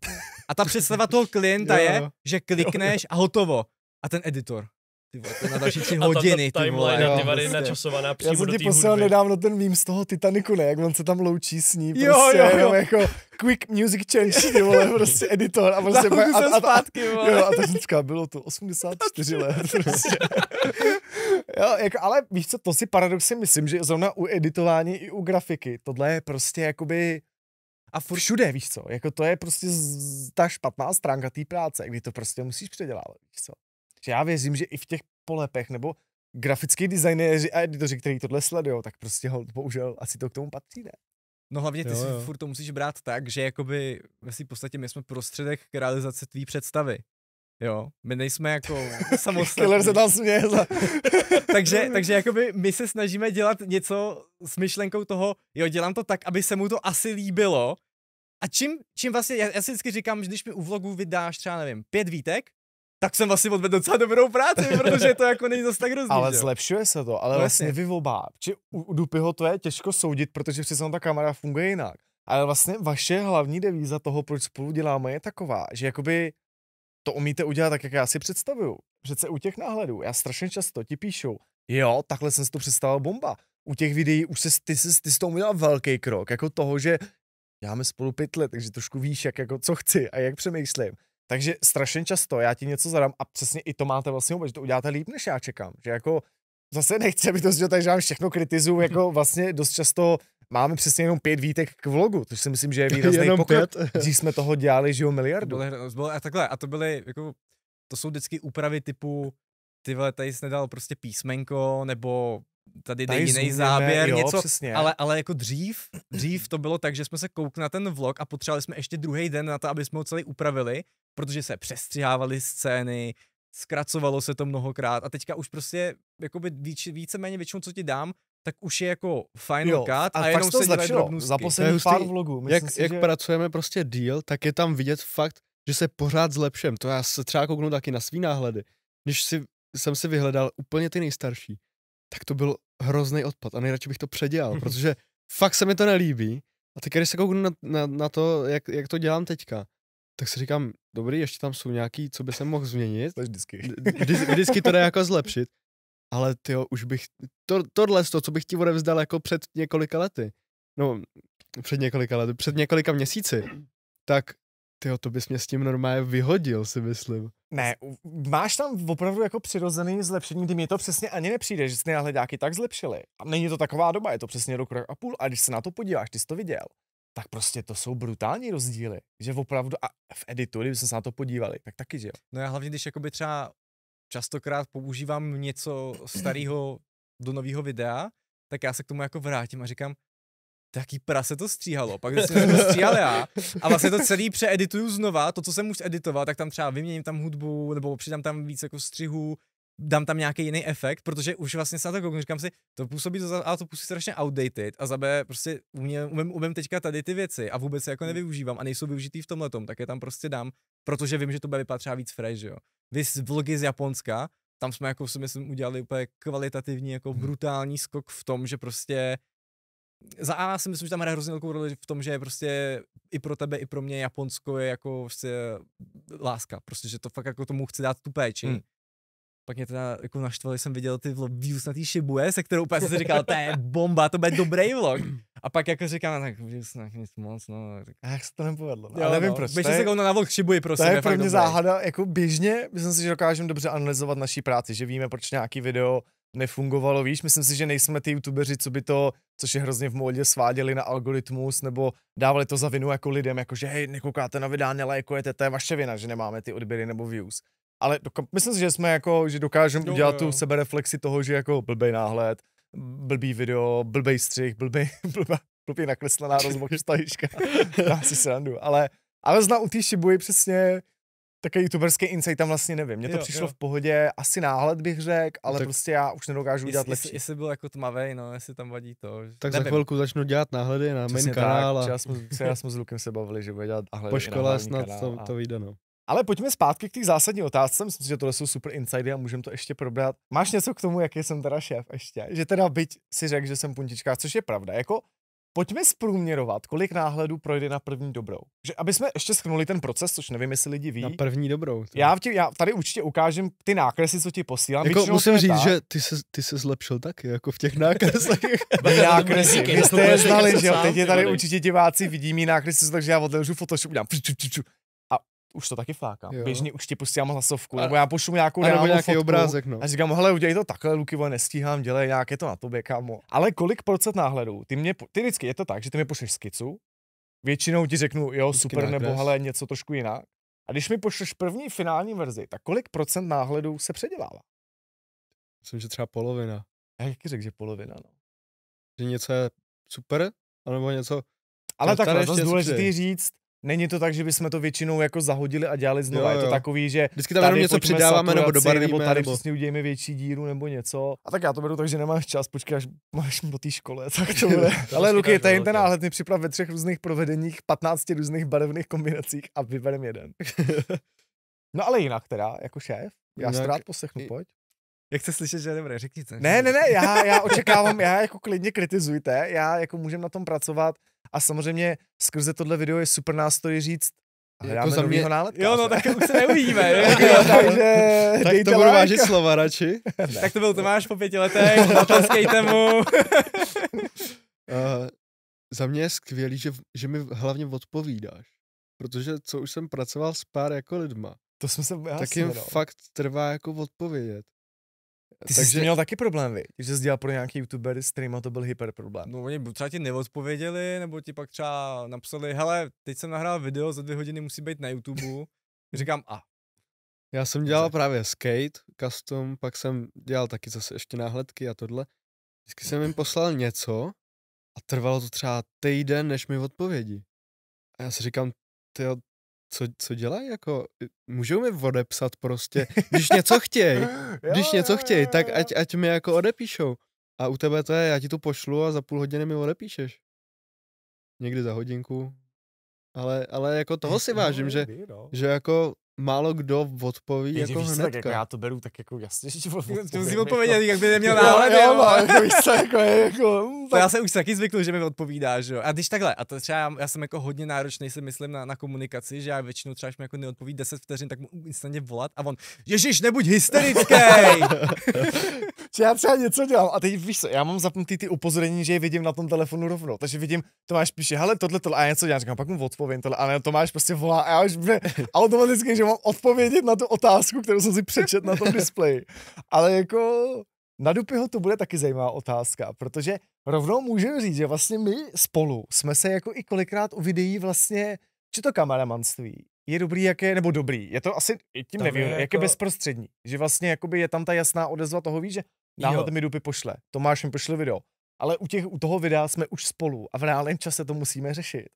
A ta představa toho klienta je, že klikneš a hotovo. A ten editor. Ty vole, na další tři hodiny, ta, ta, ty vole. Jo, ty vady načasovaná přímo Já jsem ti poslal hudby. nedávno ten mím z toho Titaniku, ne? Jak on se tam loučí s ní, prostě jo, jo, jo. jako quick music change, ty vole, prostě editor a prostě... Dám, a, a, zpátky, vole. Jo, a ta říká, bylo to 84 let, prostě. jo, jako, ale víš co, to si paradoxně myslím, že zrovna u editování i u grafiky, tohle je prostě jakoby a furt... všude, víš co, jako to je prostě z, ta špatná stránka té práce, kdy to prostě musíš předělávat, víš co. Že já věřím, že i v těch polepech, nebo grafický designéři a editoři, kteří tohle sledují, tak prostě ho, bohužel asi to k tomu patří, ne? No hlavně ty jo, si furt to musíš brát tak, že jakoby ve v podstatě my jsme prostředek k realizaci tvý představy. Jo, my nejsme jako samostatní. Killer se tam směje. takže, takže jakoby my se snažíme dělat něco s myšlenkou toho, jo, dělám to tak, aby se mu to asi líbilo. A čím, čím vlastně, já, já si vždycky říkám, že když mi u vlogu vydáš třeba, nevím, pět výtek, tak jsem vlastně odvedl docela dobrou práci, protože to jako není dost tak rozdíl. Ale že? zlepšuje se to, ale no vlastně, vlastně vyvobá. Či u, u Dupyho to je těžko soudit, protože přece ta kamera funguje jinak. Ale vlastně vaše hlavní devíza toho, proč spolu děláme, je taková, že jakoby to umíte udělat tak, jak já si představuju. Přece u těch náhledů, já strašně často ti píšu, jo, takhle jsem si to představil bomba. U těch videí už se, ty, ty, ty jsi to udělal velký krok, jako toho, že děláme spolu pět let, takže trošku víš, jak, jako, co chci a jak přemýšlím. Takže strašně často já ti něco zadám a přesně i to máte vlastně vůbec, že to uděláte líp, než já čekám. Že jako zase nechci, aby to zděl, takže vám všechno kritizuju, mhm. jako vlastně dost často Máme přesně jenom pět výtek k vlogu, což si myslím, že je výrazný jenom pokrok. Pět. když jsme toho dělali, že jo, miliardu. Bylo, bylo, a takhle, a to byly, jako, to jsou vždycky úpravy typu, ty vole, tady jsi nedal prostě písmenko, nebo tady dej jiný záběr, jo, něco, přesně. ale, ale jako dřív, dřív to bylo tak, že jsme se koukli na ten vlog a potřebovali jsme ještě druhý den na to, aby jsme ho celý upravili, protože se přestřihávaly scény, zkracovalo se to mnohokrát a teďka už prostě jakoby víc, víceméně většinou, co ti dám, tak už je jako Final jo, Cut a, a jenom se drobnůstky. za poslední pár vlogů. Myslím jak, si, jak že... pracujeme prostě díl, tak je tam vidět fakt, že se pořád zlepšem. To já se třeba kouknu taky na svý náhledy. Když si, jsem si vyhledal úplně ty nejstarší, tak to byl hrozný odpad a nejradši bych to předělal, mhm. protože fakt se mi to nelíbí. A teď, když se kouknu na, na, na to, jak, jak to dělám teďka, tak si říkám, dobrý, ještě tam jsou nějaký, co by se mohl změnit. Vždycky. Vždy, vždycky to jde jako zlepšit ale ty už bych, to, tohle to, co bych ti odevzdal jako před několika lety, no před několika lety, před několika měsíci, tak ty to bys mě s tím normálně vyhodil, si myslím. Ne, máš tam opravdu jako přirozený zlepšení, ty mi to přesně ani nepřijde, že jsi hledáky tak zlepšili. A není to taková doba, je to přesně rok, rok a půl. A když se na to podíváš, ty jsi to viděl, tak prostě to jsou brutální rozdíly, že opravdu a v editu, kdyby se na to podívali, tak taky, že jo. No já hlavně, když jakoby třeba častokrát používám něco starého do nového videa, tak já se k tomu jako vrátím a říkám, taký prase to stříhalo, pak jsem to stříhal já a vlastně to celý přeedituju znova, to, co jsem už editoval, tak tam třeba vyměním tam hudbu nebo přidám tam víc jako střihů, dám tam nějaký jiný efekt, protože už vlastně se na to kouknu, říkám si, to působí to, za, ale to působí strašně outdated a zabe prostě umím, umím, umím teďka tady ty věci a vůbec se jako hmm. nevyužívám a nejsou využitý v tomhletom, tak je tam prostě dám protože vím, že to bude vypadat třeba víc fresh, jo. Vy z vlogy z Japonska, tam jsme jako si myslím udělali úplně kvalitativní, jako hmm. brutální skok v tom, že prostě za A si myslím, že tam hraje hrozně velkou roli v tom, že je prostě i pro tebe, i pro mě Japonsko je jako prostě láska, prostě, že to fakt jako tomu chci dát tu péči. Hmm. Pak mě teda jako naštvali, jsem viděl ty views na té šibuje, se kterou úplně jsem říkal, to je bomba, to bude dobrý vlog. A pak jako říkám, no tak views na no, nic moc, no. A jak se to nepovedlo? No, nevím no. proč. Běžte se na vlog Shibui, prosím. To je, pro mě dobrý. záhada, jako běžně, myslím si, že dokážeme dobře analyzovat naší práci, že víme, proč nějaký video nefungovalo, víš, myslím si, že nejsme ty youtubeři, co by to, což je hrozně v módě, sváděli na algoritmus, nebo dávali to za vinu jako lidem, jako že hej, nekoukáte na videa, jako nelajkujete, to je vaše vina, že nemáme ty odběry nebo views ale doka- myslím si, že jsme jako, že dokážeme no, udělat jo. tu sebereflexi toho, že jako blbej náhled, blbý video, blbej střih, blbý, blbá, blbě nakreslená rozmočtajíčka, Já si srandu, ale, ale zna u té šibuji přesně takový youtuberský insight tam vlastně nevím. Mně to jo, přišlo jo. v pohodě, asi náhled bych řekl, no ale tak prostě já už nedokážu jestli, udělat lepší. Jestli, byl jako tmavý, no, jestli tam vadí to. Že... Tak nevím. za chvilku začnu dělat náhledy na Přesně main kanál. Tak, a... Já jsme, jsme s Lukem se bavili, že bude dělat náhledy Po škole na snad kanál, to, a... to vyjde, no. Ale pojďme zpátky k té zásadní otázce. Myslím si, že tohle jsou super insidy a můžeme to ještě probrat. Máš něco k tomu, jaký jsem teda šéf ještě? Že teda byť si řekl, že jsem puntička, což je pravda. Jako pojďme zprůměrovat, kolik náhledů projde na první dobrou. Že, aby jsme ještě schnuli ten proces, což nevím, jestli lidi ví. Na první dobrou. Já, tě, já tady určitě ukážem ty nákresy, co ti posílám. Jako musím říct, tak. že ty se, ty se zlepšil taky, jako v těch nákreslech. nákresy, vy jste je znali, že jo, teď je tady určitě diváci, vidí mý nákresy, takže já otevřu Photoshop, udělám už to taky fláká. Jo. Běžně už ti posílám hlasovku, a, nebo já pošlu nějakou nebo nějaký fotku, obrázek, no. A říkám, hele, udělej to takhle, Luky, vole, nestíhám, dělej nějaké to na tobě, kámo. Ale kolik procent náhledů? Ty, mě, ty vždycky je to tak, že ty mi pošleš skicu, většinou ti řeknu, jo, vždycky super, nákres. nebo hele, něco trošku jinak. A když mi pošleš první finální verzi, tak kolik procent náhledů se předělává? Myslím, že třeba polovina. Já jak řekl, že polovina, no. Že něco je super, anebo něco... Ale tak to je důležité říct, Není to tak, že bychom to většinou jako zahodili a dělali znovu. Jo, jo. Je to takový, že vždycky tam jenom něco přidáváme nebo do Nebo tady nebo... přesně udějeme větší díru nebo něco. A tak já to beru tak, že nemáš čas, počkej, až máš po té škole, tak to bude. Ale Luky, je ten náhled mi připrav ve třech různých provedeních, 15 různých barevných kombinacích a vyberem jeden. no ale jinak teda, jako šéf, já si rád poslechnu, pojď. Jak se slyšet, že je dobré, řekni to. Ne, ne, ne, já, já očekávám, já jako klidně kritizujte, já jako můžem na tom pracovat. A samozřejmě skrze tohle video je super nástroj říct, jako Hráme já za mě... nálepka. Jo, no tak už se neuvidíme. takže tak to budu vážit slova radši. tak to byl Tomáš po pěti letech, zatleskejte mu. uh, za mě je skvělý, že, že mi hlavně odpovídáš. Protože co už jsem pracoval s pár jako lidma, to jsme se, tak jim fakt trvá jako odpovědět. Ty Takže... jsi měl taky problém, vy, že jsi dělal pro nějaký youtubery stream a to byl hyper problém. No oni třeba ti neodpověděli, nebo ti pak třeba napsali, hele, teď jsem nahrál video, za dvě hodiny musí být na YouTube. Říkám, a. Já jsem dělal právě skate, custom, pak jsem dělal taky zase ještě náhledky a tohle. Vždycky jsem jim poslal něco a trvalo to třeba týden, než mi odpovědí. A já si říkám, ty co, co dělají, jako, můžou mi odepsat prostě, když něco chtějí, když něco chtějí, tak ať, ať mi jako odepíšou. A u tebe to je, já ti to pošlu a za půl hodiny mi odepíšeš. Někdy za hodinku. Ale, ale jako toho si vážím, že, no. že jako málo kdo odpoví Ježi, jako hnedka. Tak, jako já to beru tak jako jasně, že To musím odpovědět, jako- jak by neměl náhled. Jo, jo, jako, jako, jako, to já jsem už taky zvyknu, že mi odpovídá, že jo. A když takhle, a to třeba já, já jsem jako hodně náročný, si myslím na, na komunikaci, že já většinou třeba, když mi jako neodpoví 10 vteřin, tak mu instantně volat a on, Ježíš, nebuď hysterický. že já třeba něco dělám a teď víš co, já mám zapnutý ty upozornění, že je vidím na tom telefonu rovnou, takže vidím, Tomáš píše, hele, tohle, tohle, a něco dělám, říkám, pak mu odpovím tohle, ale Tomáš prostě volá a já už automaticky, že mám odpovědět na tu otázku, kterou jsem si přečet na tom displeji. Ale jako na Dupyho to bude taky zajímavá otázka, protože rovnou můžeme říct, že vlastně my spolu jsme se jako i kolikrát u videí vlastně, či to kameramanství, je dobrý, jak je, nebo dobrý, je to asi, tím tam nevím, je jak jako... je bezprostřední, že vlastně jakoby je tam ta jasná odezva toho, víš, že náhle mi Dupy pošle, Tomáš mi pošle video, ale u, těch, u toho videa jsme už spolu a v reálném čase to musíme řešit.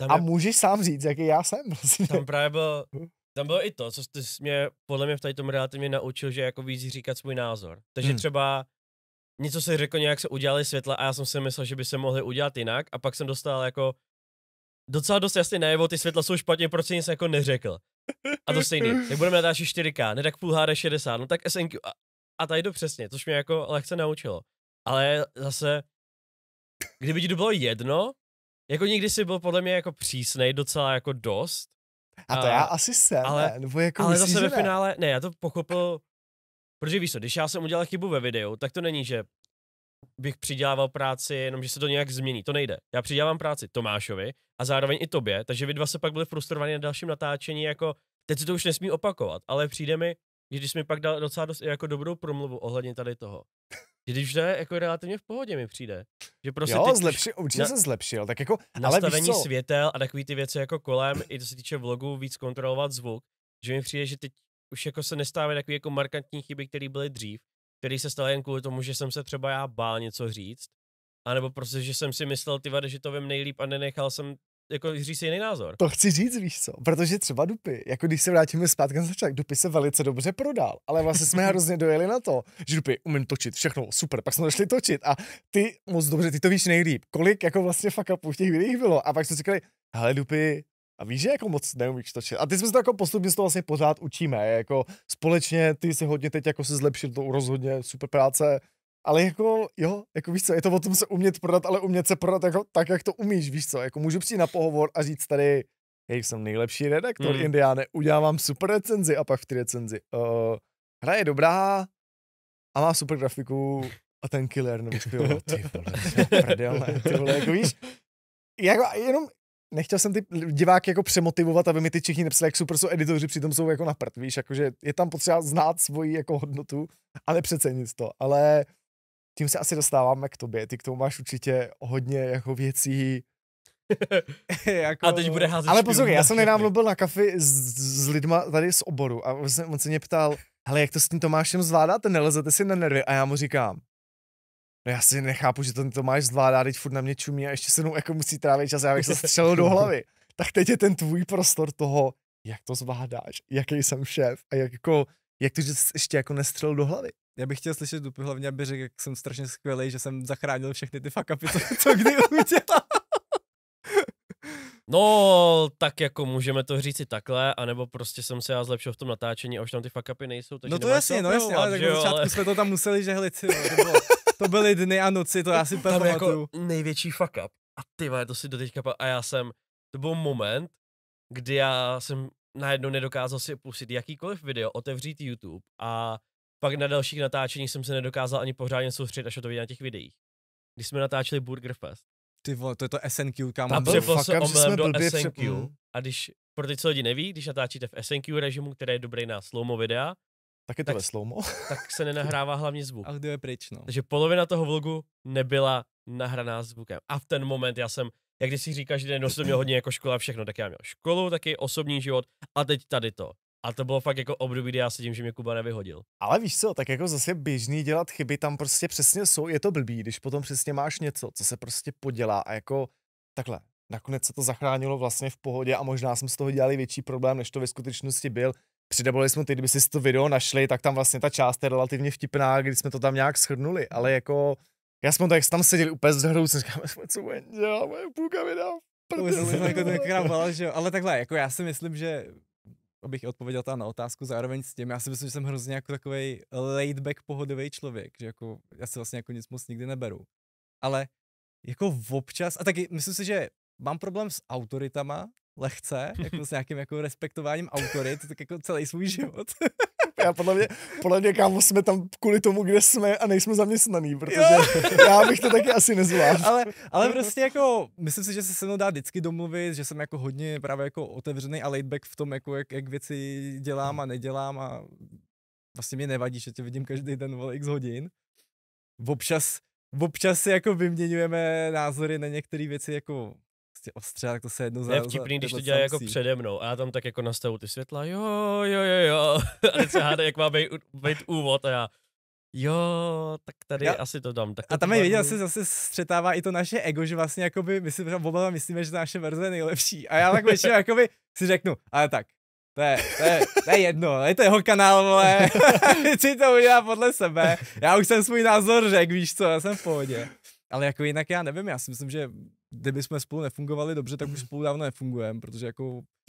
Tam je... a můžeš sám říct, jaký já jsem. vlastně Tam právě byl Tam bylo i to, co jsi mě podle mě v tady tom relativně naučil, že jako víc říkat svůj názor. Takže hmm. třeba něco se řekl nějak se udělali světla a já jsem si myslel, že by se mohli udělat jinak a pak jsem dostal jako docela dost jasně najevo, ty světla jsou špatně, proč si nic jako neřekl. A to stejný, tak budeme natáčet 4K, ne tak půl HD 60, no tak SNQ a, a tady to přesně, což mě jako lehce naučilo. Ale zase, kdyby ti to bylo jedno, jako nikdy si byl podle mě jako přísnej docela jako dost, a to a, já asi jsem, ale, ne? Nebo jako ale zase ve finále, ne, já to pochopil, protože víš co, když já jsem udělal chybu ve videu, tak to není, že bych přidělával práci, jenom že se to nějak změní. To nejde. Já přidělávám práci Tomášovi a zároveň i tobě, takže vy dva se pak byli frustrovaní na dalším natáčení, jako teď se to už nesmí opakovat, ale přijde mi, když jsi mi pak dal docela dost jako dobrou promluvu ohledně tady toho že když to je jako relativně v pohodě mi přijde. Že prostě jo, ty, zlepši, určitě na, se zlepšil, tak jako, ale Nastavení co? světel a takový ty věci jako kolem, i to se týče vlogu, víc kontrolovat zvuk, že mi přijde, že teď už jako se nestávají takové jako markantní chyby, které byly dřív, které se staly jen kvůli tomu, že jsem se třeba já bál něco říct, anebo prostě, že jsem si myslel, ty vady, že to vím nejlíp a nenechal jsem jako říct si jiný názor. To chci říct, víš co, protože třeba dupy, jako když se vrátíme zpátky na začátek, dupy se velice dobře prodal, ale vlastně jsme hrozně dojeli na to, že dupy umím točit, všechno, super, pak jsme začali točit a ty moc dobře, ty to víš nejlíp, kolik jako vlastně fuck upů v těch videích bylo a pak jsme říkali, hele dupy, a víš, že jako moc neumíš točit. A ty jsme se to jako postupně z toho vlastně pořád učíme. Jako společně ty si hodně teď jako se zlepšil, to rozhodně super práce ale jako, jo, jako víš co, je to o tom se umět prodat, ale umět se prodat jako tak, jak to umíš, víš co, jako můžu přijít na pohovor a říct tady, hej, jsem nejlepší redaktor mm. Indiáne, udělám super recenzi a pak v ty recenzi. Uh, hra je dobrá a má super grafiku a ten killer nebo ty vole, ty vole, jako víš, jako jenom, nechtěl jsem ty diváky jako přemotivovat, aby mi ty všichni nepsali, jak super jsou editoři, přitom jsou jako na prd, víš, jakože je tam potřeba znát svoji jako hodnotu a nepřecenit to, ale tím se asi dostáváme k tobě. Ty k tomu máš určitě hodně jako věcí, jako... A teď bude házet Ale pozor, já jsem nedávno byl na kafi s, s lidma tady z oboru a on se, on se mě ptal, hele, jak to s tím Tomášem zvládáte, nelezete si na nervy? A já mu říkám, no já si nechápu, že to Tomáš zvládá, teď furt na mě čumí a ještě se mnou jako musí trávit čas, já bych se střelil do hlavy. Tak teď je ten tvůj prostor toho, jak to zvládáš, jaký jsem šéf a jak jako jak to, že jsi ještě jako nestřel do hlavy? Já bych chtěl slyšet dupy hlavně, aby řekl, jak jsem strašně skvělý, že jsem zachránil všechny ty fakapy, co, co kdy udělal. No, tak jako můžeme to říct i takhle, anebo prostě jsem se já zlepšil v tom natáčení a už tam ty fakapy nejsou. Takže no to jasně, no jasně, ale tak na začátku ale... jsme to tam museli žehlit, to, bylo, to byly dny a noci, to já si pamatuju. jako největší fuck up. A ty to si do teďka, a já jsem, to byl moment, kdy já jsem najednou nedokázal si pustit jakýkoliv video, otevřít YouTube a pak na dalších natáčeních jsem se nedokázal ani pořádně soustředit, až to vidět na těch videích. Když jsme natáčeli Burger Fest. Ty vole, to je to SNQ, kam? Tam byl fakt, se do SNQ. Mhm. A když, pro ty, co lidi neví, když natáčíte v SNQ režimu, který je dobrý na slow videa, tak je to tak, ve slow Tak se nenahrává hlavně zvuk. A je pryč, no. Takže polovina toho vlogu nebyla nahraná zvukem. A v ten moment já jsem jak když si říkáš, že no, jsem měl hodně jako škola a všechno, tak já měl školu, taky osobní život a teď tady to. A to bylo fakt jako období, kdy já se tím, že mě Kuba nevyhodil. Ale víš co, tak jako zase běžný dělat chyby, tam prostě přesně jsou, je to blbý, když potom přesně máš něco, co se prostě podělá a jako takhle. Nakonec se to zachránilo vlastně v pohodě a možná jsem z toho dělali větší problém, než to ve skutečnosti byl. Přidabovali jsme ty, kdyby si to video našli, tak tam vlastně ta část je relativně vtipná, když jsme to tam nějak shrnuli, ale jako já jsem to, jak tam seděl úplně zhrou, jsem říkal, co budeme dělat, moje půlka mi dá jako že jo. Ale takhle, jako já si myslím, že abych odpověděl ta na otázku zároveň s tím, já si myslím, že jsem hrozně jako takový laid back pohodový člověk, že jako já si vlastně jako nic moc nikdy neberu. Ale jako občas, a taky myslím si, že mám problém s autoritama, lehce, jako s nějakým jako respektováním autorit, tak jako celý svůj život. Já podle mě, podle mě, kámo, jsme tam kvůli tomu, kde jsme a nejsme zaměstnaný, protože jo. já bych to taky asi nezvládl. Ale, ale prostě jako, myslím si, že se se mnou dá vždycky domluvit, že jsem jako hodně právě jako otevřený a laidback v tom, jako jak, jak věci dělám a nedělám a vlastně mi nevadí, že tě vidím každý den vole x hodin. Občas, občas si jako vyměňujeme názory na některé věci, jako prostě ostře, tak to se jedno za... Je vtipný, když to dělá jako přede mnou a já tam tak jako nastavu ty světla, jo, jo, jo, jo, a teď se hádá, jak má být, být úvod a já... Jo, tak tady já, asi to dám. Tak to a tam je vidět, se zase střetává i to naše ego, že vlastně jakoby my si oba myslíme, že ta naše verze je nejlepší. A já tak většinou jakoby si řeknu, ale tak, to je, to, je, to je jedno, je to jeho kanál, vole, si to udělá podle sebe. Já už jsem svůj názor řekl, víš co, já jsem v pohodě. Ale jako jinak já nevím, já si myslím, že kdyby jsme spolu nefungovali dobře, tak už mhm. spolu dávno nefungujeme, protože jako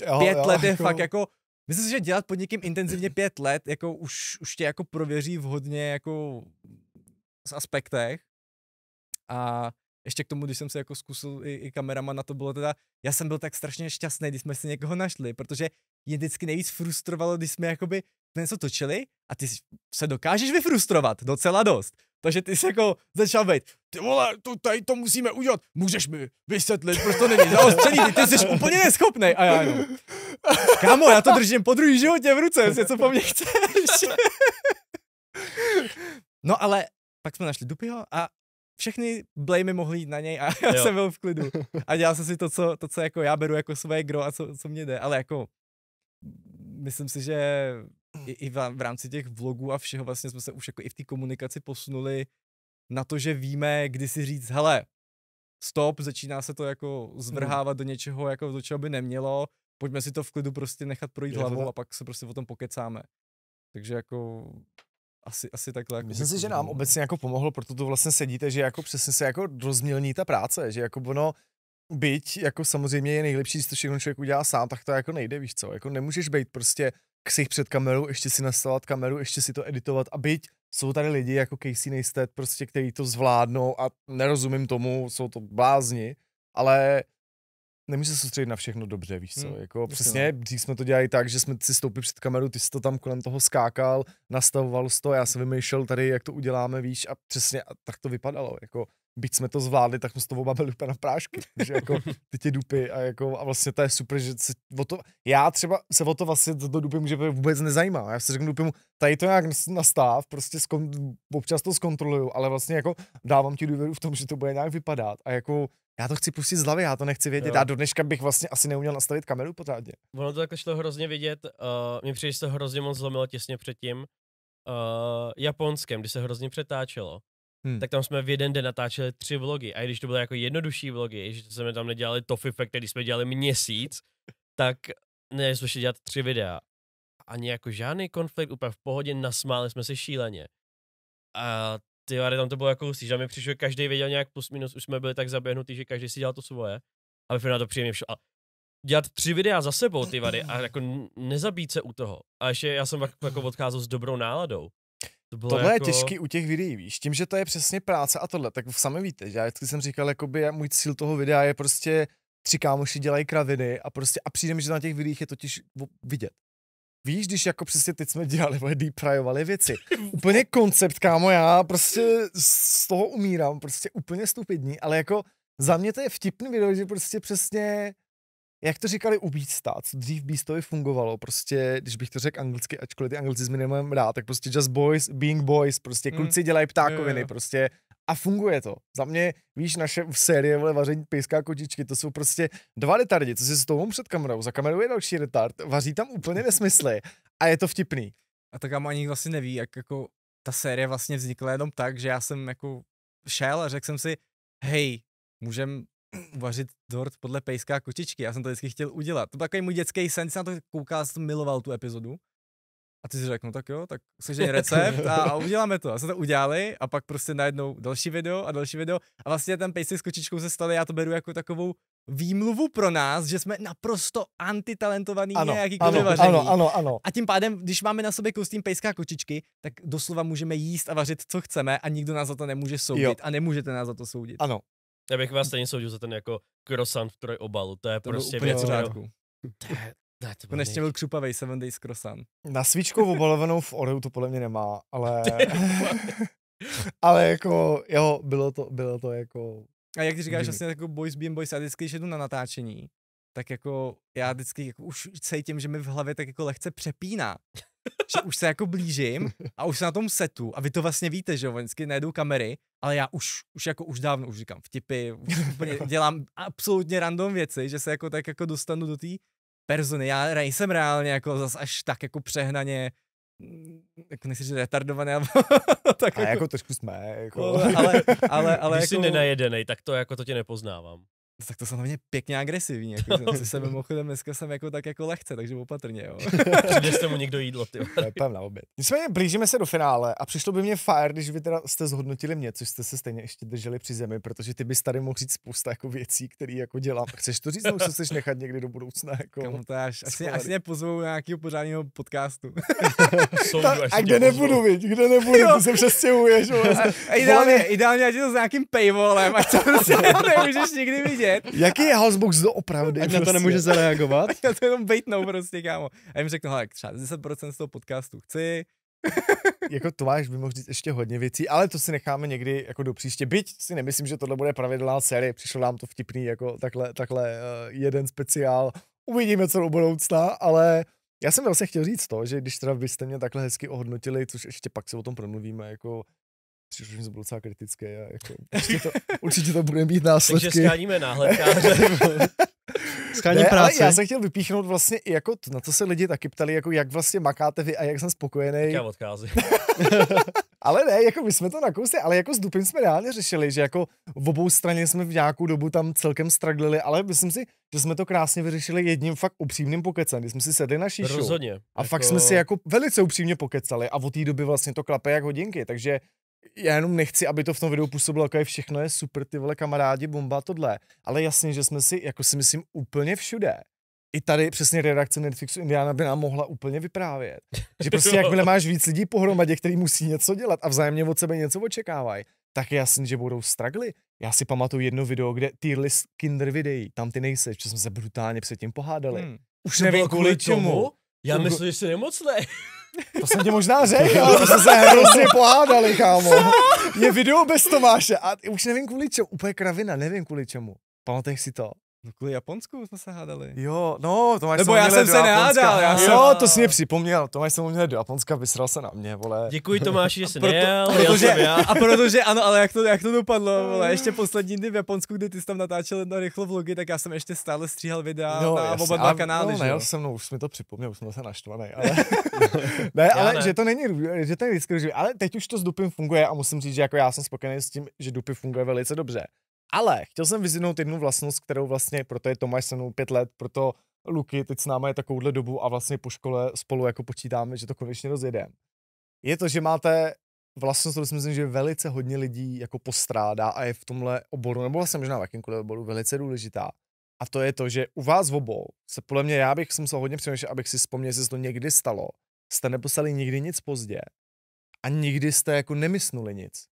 jo, pět jo, let je jako... fakt jako, myslím si, že dělat pod někým intenzivně pět let, jako už, už tě jako prověří v hodně jako z aspektech a ještě k tomu, když jsem se jako zkusil i, i kamerama na to bylo teda, já jsem byl tak strašně šťastný, když jsme si někoho našli, protože mě vždycky nejvíc frustrovalo, když jsme jakoby jsme něco točili a ty se dokážeš vyfrustrovat docela dost. Takže ty jsi jako začal být, ty vole, to, tady to musíme udělat, můžeš mi vysvětlit, proč to není zaostřený, ty, ty jsi úplně neschopný. A já jenom, kámo, já to držím po druhý životě v ruce, se co po mně chceš. no ale pak jsme našli Dupyho a všechny blamey mohly jít na něj a já jo. jsem byl v klidu. A dělal jsem si to, co, to, co jako já beru jako svoje gro a co, co mě jde, ale jako myslím si, že i, i v rámci těch vlogů a všeho vlastně jsme se už jako i v té komunikaci posunuli na to, že víme, kdy si říct, hele, stop, začíná se to jako hmm. zvrhávat hmm. do něčeho, jako do čeho by nemělo, pojďme si to v klidu prostě nechat projít hlavou a pak se prostě o tom pokecáme. Takže jako asi, asi takhle. Jako Myslím si, že nám no. obecně jako pomohlo, proto tu vlastně sedíte, že jako přesně se jako rozmělní ta práce, že jako ono, byť jako samozřejmě je nejlepší, když to všechno člověk udělá sám, tak to jako nejde, víš co, jako nemůžeš být prostě ksich před kamerou, ještě si nastavovat kameru, ještě si to editovat a byť jsou tady lidi jako Casey Neistat, prostě, kteří to zvládnou a nerozumím tomu, jsou to blázni, ale nemůže se soustředit na všechno dobře, víš co, hmm, jako Myslím. přesně, no. dřív jsme to dělali tak, že jsme si stoupili před kameru, ty jsi to tam kolem toho skákal, nastavoval z to, já jsem vymýšlel tady, jak to uděláme, víš, a přesně a tak to vypadalo, jako byť jsme to zvládli, tak jsme s toho bavili úplně na prášky, že jako ty tě dupy a jako a vlastně to je super, že se o to, já třeba se o to vlastně do dupy může vůbec nezajímá, já si řeknu dupy mu, tady to nějak nastáv, prostě skon, občas to zkontroluju, ale vlastně jako dávám ti důvěru v tom, že to bude nějak vypadat a jako já to chci pustit z hlavy, já to nechci vědět. Jo. Já do dneška bych vlastně asi neuměl nastavit kameru pořádně. Ono to takhle jako šlo hrozně vidět. Uh, mě přijde, že se hrozně moc zlomilo těsně předtím. Uh, japonském, kdy se hrozně přetáčelo. Hmm. tak tam jsme v jeden den natáčeli tři vlogy. A i když to byly jako jednodušší vlogy, že jsme tam nedělali to fifek, který jsme dělali měsíc, tak ne, jsme šli dělat tři videa. Ani jako žádný konflikt, úplně v pohodě, nasmáli jsme se šíleně. A ty vary, tam to bylo jako hustý, že mi přišlo, každý věděl nějak plus minus, už jsme byli tak zaběhnutý, že každý si dělal to svoje. A ve to příjemně všel. A dělat tři videa za sebou, ty vady, a jako nezabít se u toho. A ještě já jsem jako odcházel s dobrou náladou. To bylo tohle jako... je těžký u těch videí, víš, tím, že to je přesně práce a tohle, tak sami víte, že já vždycky jsem říkal, jakoby můj cíl toho videa je prostě tři kámoši dělají kraviny a prostě a přijde mi, že na těch videích je totiž vidět. Víš, když jako přesně teď jsme dělali, moje deep věci. Úplně koncept, kámo, já prostě z toho umírám, prostě úplně stupidní, ale jako za mě to je vtipný video, že prostě přesně jak to říkali u stát, co dřív Beastovi fungovalo, prostě, když bych to řekl anglicky, ačkoliv ty anglicizmy nemám rád, tak prostě just boys being boys, prostě mm. kluci dělají ptákoviny, yeah, yeah. prostě a funguje to. Za mě, víš, naše v série vole, vaření pejská kotičky, to jsou prostě dva retardy, co si s tou před kamerou, za kamerou je další retard, vaří tam úplně nesmysly a je to vtipný. A tak tam ani vlastně neví, jak jako ta série vlastně vznikla jenom tak, že já jsem jako šel a řekl jsem si, hej, můžem vařit dort podle pejská kočičky. Já jsem to vždycky chtěl udělat. To byl takový můj dětský sen, jsem na to koukal, jsem miloval tu epizodu. A ty si řekl, no tak jo, tak sežeň recept a, a uděláme to. A jsme to udělali a pak prostě najednou další video a další video. A vlastně ten pejsek s kočičkou se stal, já to beru jako takovou výmluvu pro nás, že jsme naprosto antitalentovaný ano, nějaký ano, vaření. Ano, ano, ano. A tím pádem, když máme na sobě kostým pejská kočičky, tak doslova můžeme jíst a vařit, co chceme a nikdo nás za to nemůže soudit jo. a nemůžete nás za to soudit. Ano, já bych vás stejně soudil za ten jako croissant v trojobalu, to je to prostě úplně To kterou... Konečně jako byl křupavej Seven Days croissant. Na svíčku obalovanou v Oreu to podle mě nemá, ale... ale jako, jo, bylo to, bylo to jako... A jak ty říkáš vlastně jako boys being boys, a vždycky, když jdu na natáčení, tak jako já vždycky jako už cítím, že mi v hlavě tak jako lehce přepíná že už se jako blížím a už se na tom setu a vy to vlastně víte, že jo, vždycky najdou kamery, ale já už, už jako už dávno, už říkám vtipy, už úplně dělám absolutně random věci, že se jako tak jako dostanu do té persony. Já nejsem reálně jako zas až tak jako přehnaně mm, jako nechci říct retardovaný, ale tak a jako, jako trošku jsme, jako. No, ale, ale, ale Když jako... jsi nenajedenej, tak to jako to tě nepoznávám tak to jsem mě pěkně agresivní, jako, no. se mimochodem dneska jsem jako tak jako lehce, takže opatrně, jo. jste mu někdo jídlo, ty. Pevná oběd. Nicméně blížíme se do finále a přišlo by mě fire, když vy teda jste zhodnotili mě, což jste se stejně ještě drželi při zemi, protože ty bys tady mohl říct spousta jako věcí, které jako dělám. Chceš to říct, nebo chceš nechat někdy do budoucna? Jako, Kamu, to až, asi, asi mě pozvou nějakého pořádného podcastu. Ta, a kde nebudu, vidět? Kde nebudu, jo. ty se přestěhuješ. A, ideálně, ideálně, ať je to s nějakým paywallem, ať to prostě nemůžeš nikdy vidět vědět. Jaký je housebox doopravdy? Ať prostě. na to prostě. nemůže zareagovat. Ať na to jenom bejtnou prostě, kámo. A jim řeknu, hele, třeba 10% z toho podcastu chci, jako to máš, by mohl říct ještě hodně věcí, ale to si necháme někdy jako do příště. Byť si nemyslím, že tohle bude pravidelná série, přišlo nám to vtipný jako takhle, takhle eh, jeden speciál. Uvidíme, co do budoucna, ale já jsem vlastně chtěl říct to, že když teda byste mě takhle hezky ohodnotili, což ještě pak se o tom promluvíme, jako Přišlo, že to bylo docela kritické a jako, určitě, to, určitě to bude mít následky. Takže skáníme náhledkáře. Schání ne, práce. Ale já jsem chtěl vypíchnout vlastně i jako to, na co se lidi taky ptali, jako jak vlastně makáte vy a jak jsem spokojený. Tak já odkázy. ale ne, jako my jsme to nakousli, ale jako s Dupin jsme reálně řešili, že jako v obou straně jsme v nějakou dobu tam celkem straglili, ale myslím si, že jsme to krásně vyřešili jedním fakt upřímným pokecem, když jsme si sedli na šíšu. Rozhodně. A jako... fakt jsme si jako velice upřímně pokecali a od té doby vlastně to klape jak hodinky, takže já jenom nechci, aby to v tom videu působilo, jako je všechno je super, ty vole kamarádi, bomba, tohle. Ale jasně, že jsme si, jako si myslím, úplně všude. I tady přesně redakce Netflixu Indiana by nám mohla úplně vyprávět. Že prostě jakmile máš víc lidí pohromadě, který musí něco dělat a vzájemně od sebe něco očekávají, tak je jasný, že budou stragly. Já si pamatuju jedno video, kde tier list kinder videí, tam ty nejseš, že jsme se brutálně předtím pohádali. Hmm. Už nebylo kvůli, kvůli čemu. Já myslím, že jsi nemocný. To jsem ti možná řekl, ale jsme se hrozně pohádali, kámo. Je video bez Tomáše a už nevím kvůli čemu, úplně kravina, nevím kvůli čemu. Pamatuješ si to? No kvůli Japonsku jsme se hádali. Jo, no, to máš Nebo já jsem se nehádal, já jsem... Jo, to si mě připomněl, Tomáš jsem měl do Japonska, vysral se na mě, vole. Děkuji Tomáši, že jsi proto, nejel, protože, jel jsem já. A protože, ano, ale jak to, jak to dopadlo, vole, ještě poslední dny v Japonsku, kdy ty jsi tam natáčel na rychlo vlogy, tak já jsem ještě stále stříhal videa no, na jasný, oba dva no, kanály, no, nejel jsem, no, už mi to připomněl, už jsem se naštvaný, ale... ne, já ale ne. že to není, že to je vždycky, ale teď už to s dupy funguje a musím říct, že jako já jsem spokojený s tím, že Dupy funguje velice dobře. Ale chtěl jsem vyzvinout jednu vlastnost, kterou vlastně, proto je Tomáš se mnou pět let, proto Luky teď s náma je takovouhle dobu a vlastně po škole spolu jako počítáme, že to konečně rozjedeme. Je to, že máte vlastnost, kterou si myslím, že velice hodně lidí jako postrádá a je v tomhle oboru, nebo vlastně možná v jakýmkoliv oboru, velice důležitá. A to je to, že u vás v obou se podle mě, já bych se musel hodně přemýšlet, abych si vzpomněl, jestli se to někdy stalo. Jste neposlali nikdy nic pozdě a nikdy jste jako nemyslnuli nic.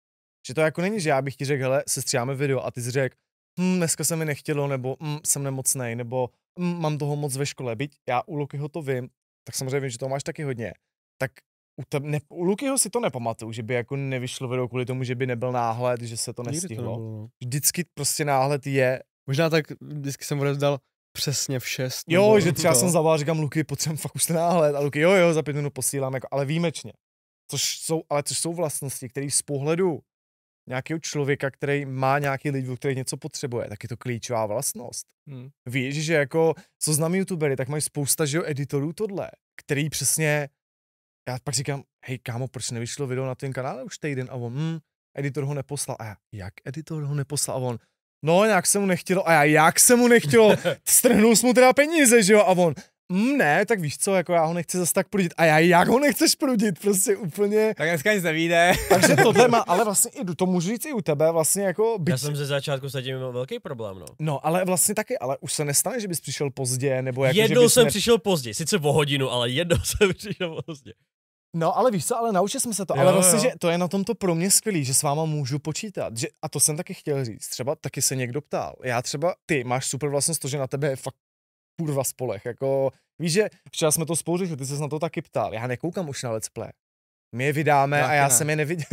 Že to jako není, že já bych ti řekl, hele, stříháme video a ty jsi řekl, hm, dneska se mi nechtělo, nebo hm, jsem nemocnej, nebo hm, mám toho moc ve škole. Byť já u Lukyho to vím, tak samozřejmě vím, že to máš taky hodně. Tak u, te, ne, u Lukyho si to nepamatuju, že by jako nevyšlo video kvůli tomu, že by nebyl náhled, že se to nestihlo. To no. Vždycky prostě náhled je. Možná tak vždycky jsem odevzdal přesně v 6. Jo, že třeba to. jsem zavolal, říkám Luky, potřebuji fakt už ten náhled a Luky, jo, jo, za pět minut posílám, jako, ale výjimečně. Což jsou, ale což jsou vlastnosti, které z pohledu nějakého člověka, který má nějaký lidi, který něco potřebuje, tak je to klíčová vlastnost. Hmm. Víš, že jako, co znám youtubery, tak mají spousta, že jo, editorů tohle, který přesně, já pak říkám, hej kámo, proč nevyšlo video na ten kanál, už týden a on, hm, editor ho neposlal. A já, jak editor ho neposlal? A on, no, nějak se mu nechtělo. A já, jak se mu nechtělo? Strhnul jsem mu teda peníze, že jo? A on, Mm, ne, tak víš co, jako já ho nechci zase tak prudit. A já jak ho nechceš prudit, prostě úplně. Tak dneska nic nevíde. Takže tohle má, ale vlastně i to můžu říct i u tebe, vlastně jako. Byť... Já jsem ze začátku s měl velký problém, no. No, ale vlastně taky, ale už se nestane, že bys přišel pozdě, nebo jako. Jednou že jsem ne... přišel pozdě, sice o hodinu, ale jednou jsem přišel pozdě. No, ale víš co, ale naučili jsme se to. Jo, ale vlastně, jo. že to je na tomto pro mě skvělý, že s váma můžu počítat. Že, a to jsem taky chtěl říct. Třeba taky se někdo ptal. Já třeba, ty máš super vlastnost to, že na tebe je fakt kurva spolech, jako víš, že včera jsme to spolu ty jsi na to taky ptal, já nekoukám už na let's play. My je vydáme tak a já ne. jsem je neviděl.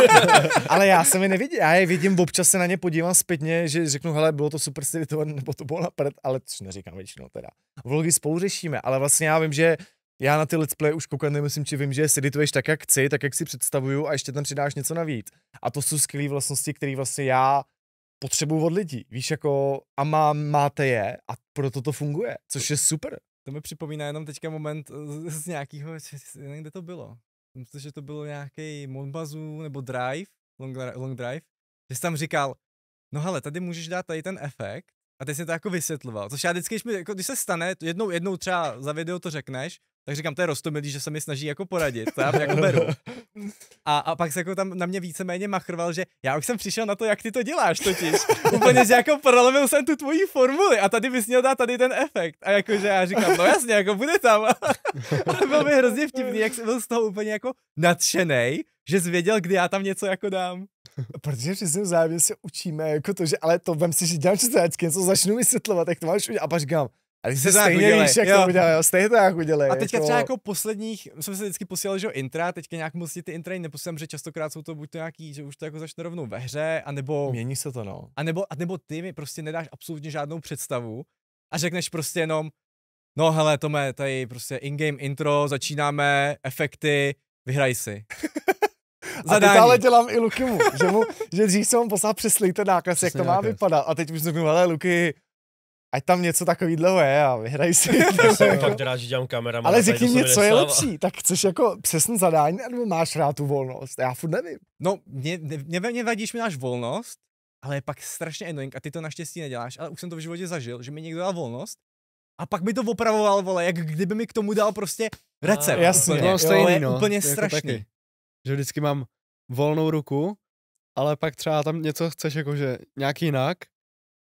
ale já jsem je neviděl, já je vidím, občas se na ně podívám zpětně, že řeknu, hele, bylo to super stylitované, nebo to bylo na ale to neříkám většinou teda. Vlogy spolu řešíme, ale vlastně já vím, že já na ty let's play už koukám, nemyslím, či vím, že si edituješ tak, jak chci, tak, jak si představuju a ještě tam přidáš něco navíc. A to jsou skvělé vlastnosti, které vlastně já potřebuju od lidí, víš, jako a má, máte je a proto to funguje, což je super. To mi připomíná jenom teďka moment eh, z nějakého, kde to bylo. Myslím, že to bylo nějaký Monbazu nebo Drive, long, long Drive, že jsi tam říkal, no hele, tady můžeš dát tady ten efekt, a ty jsi to jako vysvětloval, což já vždycky, když, mi, jako, když se stane, jednou, jednou třeba za video to řekneš, tak říkám, to je rostomilý, že se mi snaží jako poradit, to já jako beru. A, a pak se jako tam na mě víceméně machrval, že já už jsem přišel na to, jak ty to děláš totiž. Úplně, že jako prolomil jsem tu tvoji formuli a tady bys měl dát tady ten efekt. A jakože já říkám, no jasně, jako bude tam. a byl mi hrozně vtipný, jak jsem byl z toho úplně jako nadšenej, že zvěděl, kdy já tam něco jako dám. Protože všichni vzájemně se učíme, jako to, že ale to vem si, že dělám čtyřáčky, něco začnu vysvětlovat, jak to máš udělat. A pak říkám, a ty se stejně udělej. víš, jak jo. to udělali, jo, stejně to jak udělej. A teďka jako... třeba jako posledních, my jsme se vždycky posílali, že jo, intra, teďka nějak moc ty intra neposílám, že častokrát jsou to buď to nějaký, že už to jako začne rovnou ve hře, anebo... Mění se to, no. A nebo, a nebo ty mi prostě nedáš absolutně žádnou představu a řekneš prostě jenom, no hele, Tome, tady prostě in-game intro, začínáme, efekty, vyhraj si. Zadání. A teď ale dělám i Lukimu, že, mu, že dřív jsem mu poslal ten nákaz, jak to má vypadat. A teď už řeknu, hele Luky, ať tam něco takový dlouho je a vyhrají si. Já jsem jako. dělám Ale řekni mi, co je lepší, tak chceš jako přesně zadání, nebo máš rád tu volnost? Já furt nevím. No, mě, mě, mě vadíš, mi máš volnost, ale je pak strašně annoying a ty to naštěstí neděláš, ale už jsem to v životě zažil, že mi někdo dal volnost a pak mi to opravoval, vole, jak kdyby mi k tomu dal prostě recept. A, jasně, úplně, no, stejný, je no, úplně jako strašný. Taky. Že vždycky mám volnou ruku, ale pak třeba tam něco chceš jakože nějak jinak,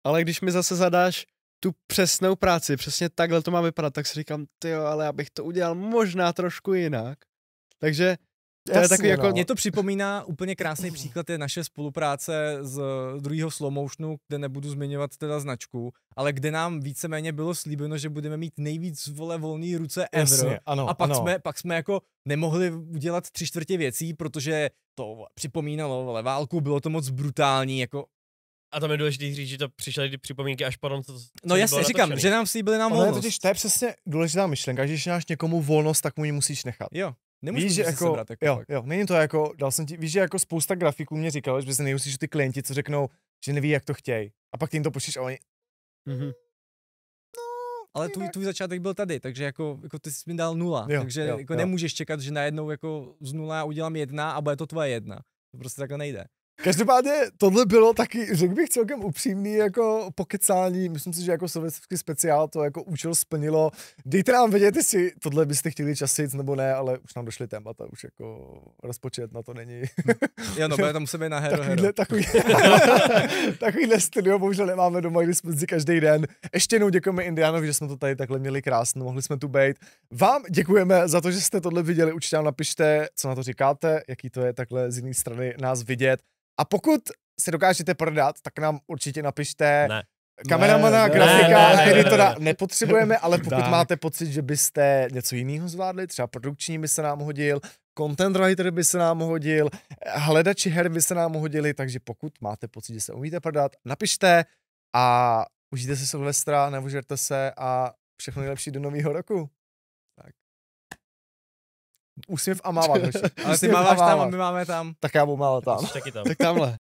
ale když mi zase zadáš tu přesnou práci, přesně takhle to má vypadat, tak si říkám, ty ale já bych to udělal možná trošku jinak. Takže to Jasně, je takový jako... No. Mě to připomíná úplně krásný příklad je naše spolupráce z druhého motionu, kde nebudu zmiňovat teda značku, ale kde nám víceméně bylo slíbeno, že budeme mít nejvíc vole volný ruce ever. Jasně, ano, a pak ano. jsme, pak jsme jako nemohli udělat tři čtvrtě věcí, protože to připomínalo vole, válku, bylo to moc brutální, jako a tam je důležité říct, že to přišly ty připomínky až potom, co, co No jasně, říkám, že nám slíbili nám volnost. Ale totiž to je přesně důležitá myšlenka, že když dáš někomu volnost, tak mu ji musíš nechat. Jo. Nemůžu víš, že jako, sebrat, jako, jako jo, jo, není to jako, dal jsem ti, víš, že jako spousta grafiků mě říkalo, že se nejusíš ty klienti, co řeknou, že neví, jak to chtějí. A pak jim to pošleš a oni... Mm-hmm. No, ale tvůj, tvůj začátek byl tady, takže jako, jako ty jsi mi dal nula, jo, takže jo, jako jo. nemůžeš čekat, že najednou jako z nula udělám jedna a bude to tvoje jedna. To prostě takhle nejde. Každopádně tohle bylo taky, řekl bych, celkem upřímný jako pokecání. Myslím si, že jako sovětský speciál to jako účel splnilo. Dejte nám vědět, jestli tohle byste chtěli časit nebo ne, ale už nám došly témata, už jako rozpočet na to není. jo, no, bude to musíme na hero, takovýhle, hero. Takový, takovýhle studio bohužel nemáme doma k dispozici každý den. Ještě jednou děkujeme Indianovi, že jsme to tady takhle měli krásno, mohli jsme tu být. Vám děkujeme za to, že jste tohle viděli, určitě nám napište, co na to říkáte, jaký to je takhle z jiné strany nás vidět. A pokud se dokážete prodat, tak nám určitě napište ne. kameramana, ne, grafika, ne, ne, který to ne, nepotřebujeme, ale pokud tak. máte pocit, že byste něco jiného zvládli, třeba produkční by se nám hodil, content writer by se nám hodil, hledači her by se nám hodili, takže pokud máte pocit, že se umíte prodat, napište a užijte si Silvestra, nevožerte se a všechno nejlepší do nového roku. Úsměv a mávat. Ale ty máváš tam a my máme tam. Tak já budu mávat tam. Taky tam. tak tamhle.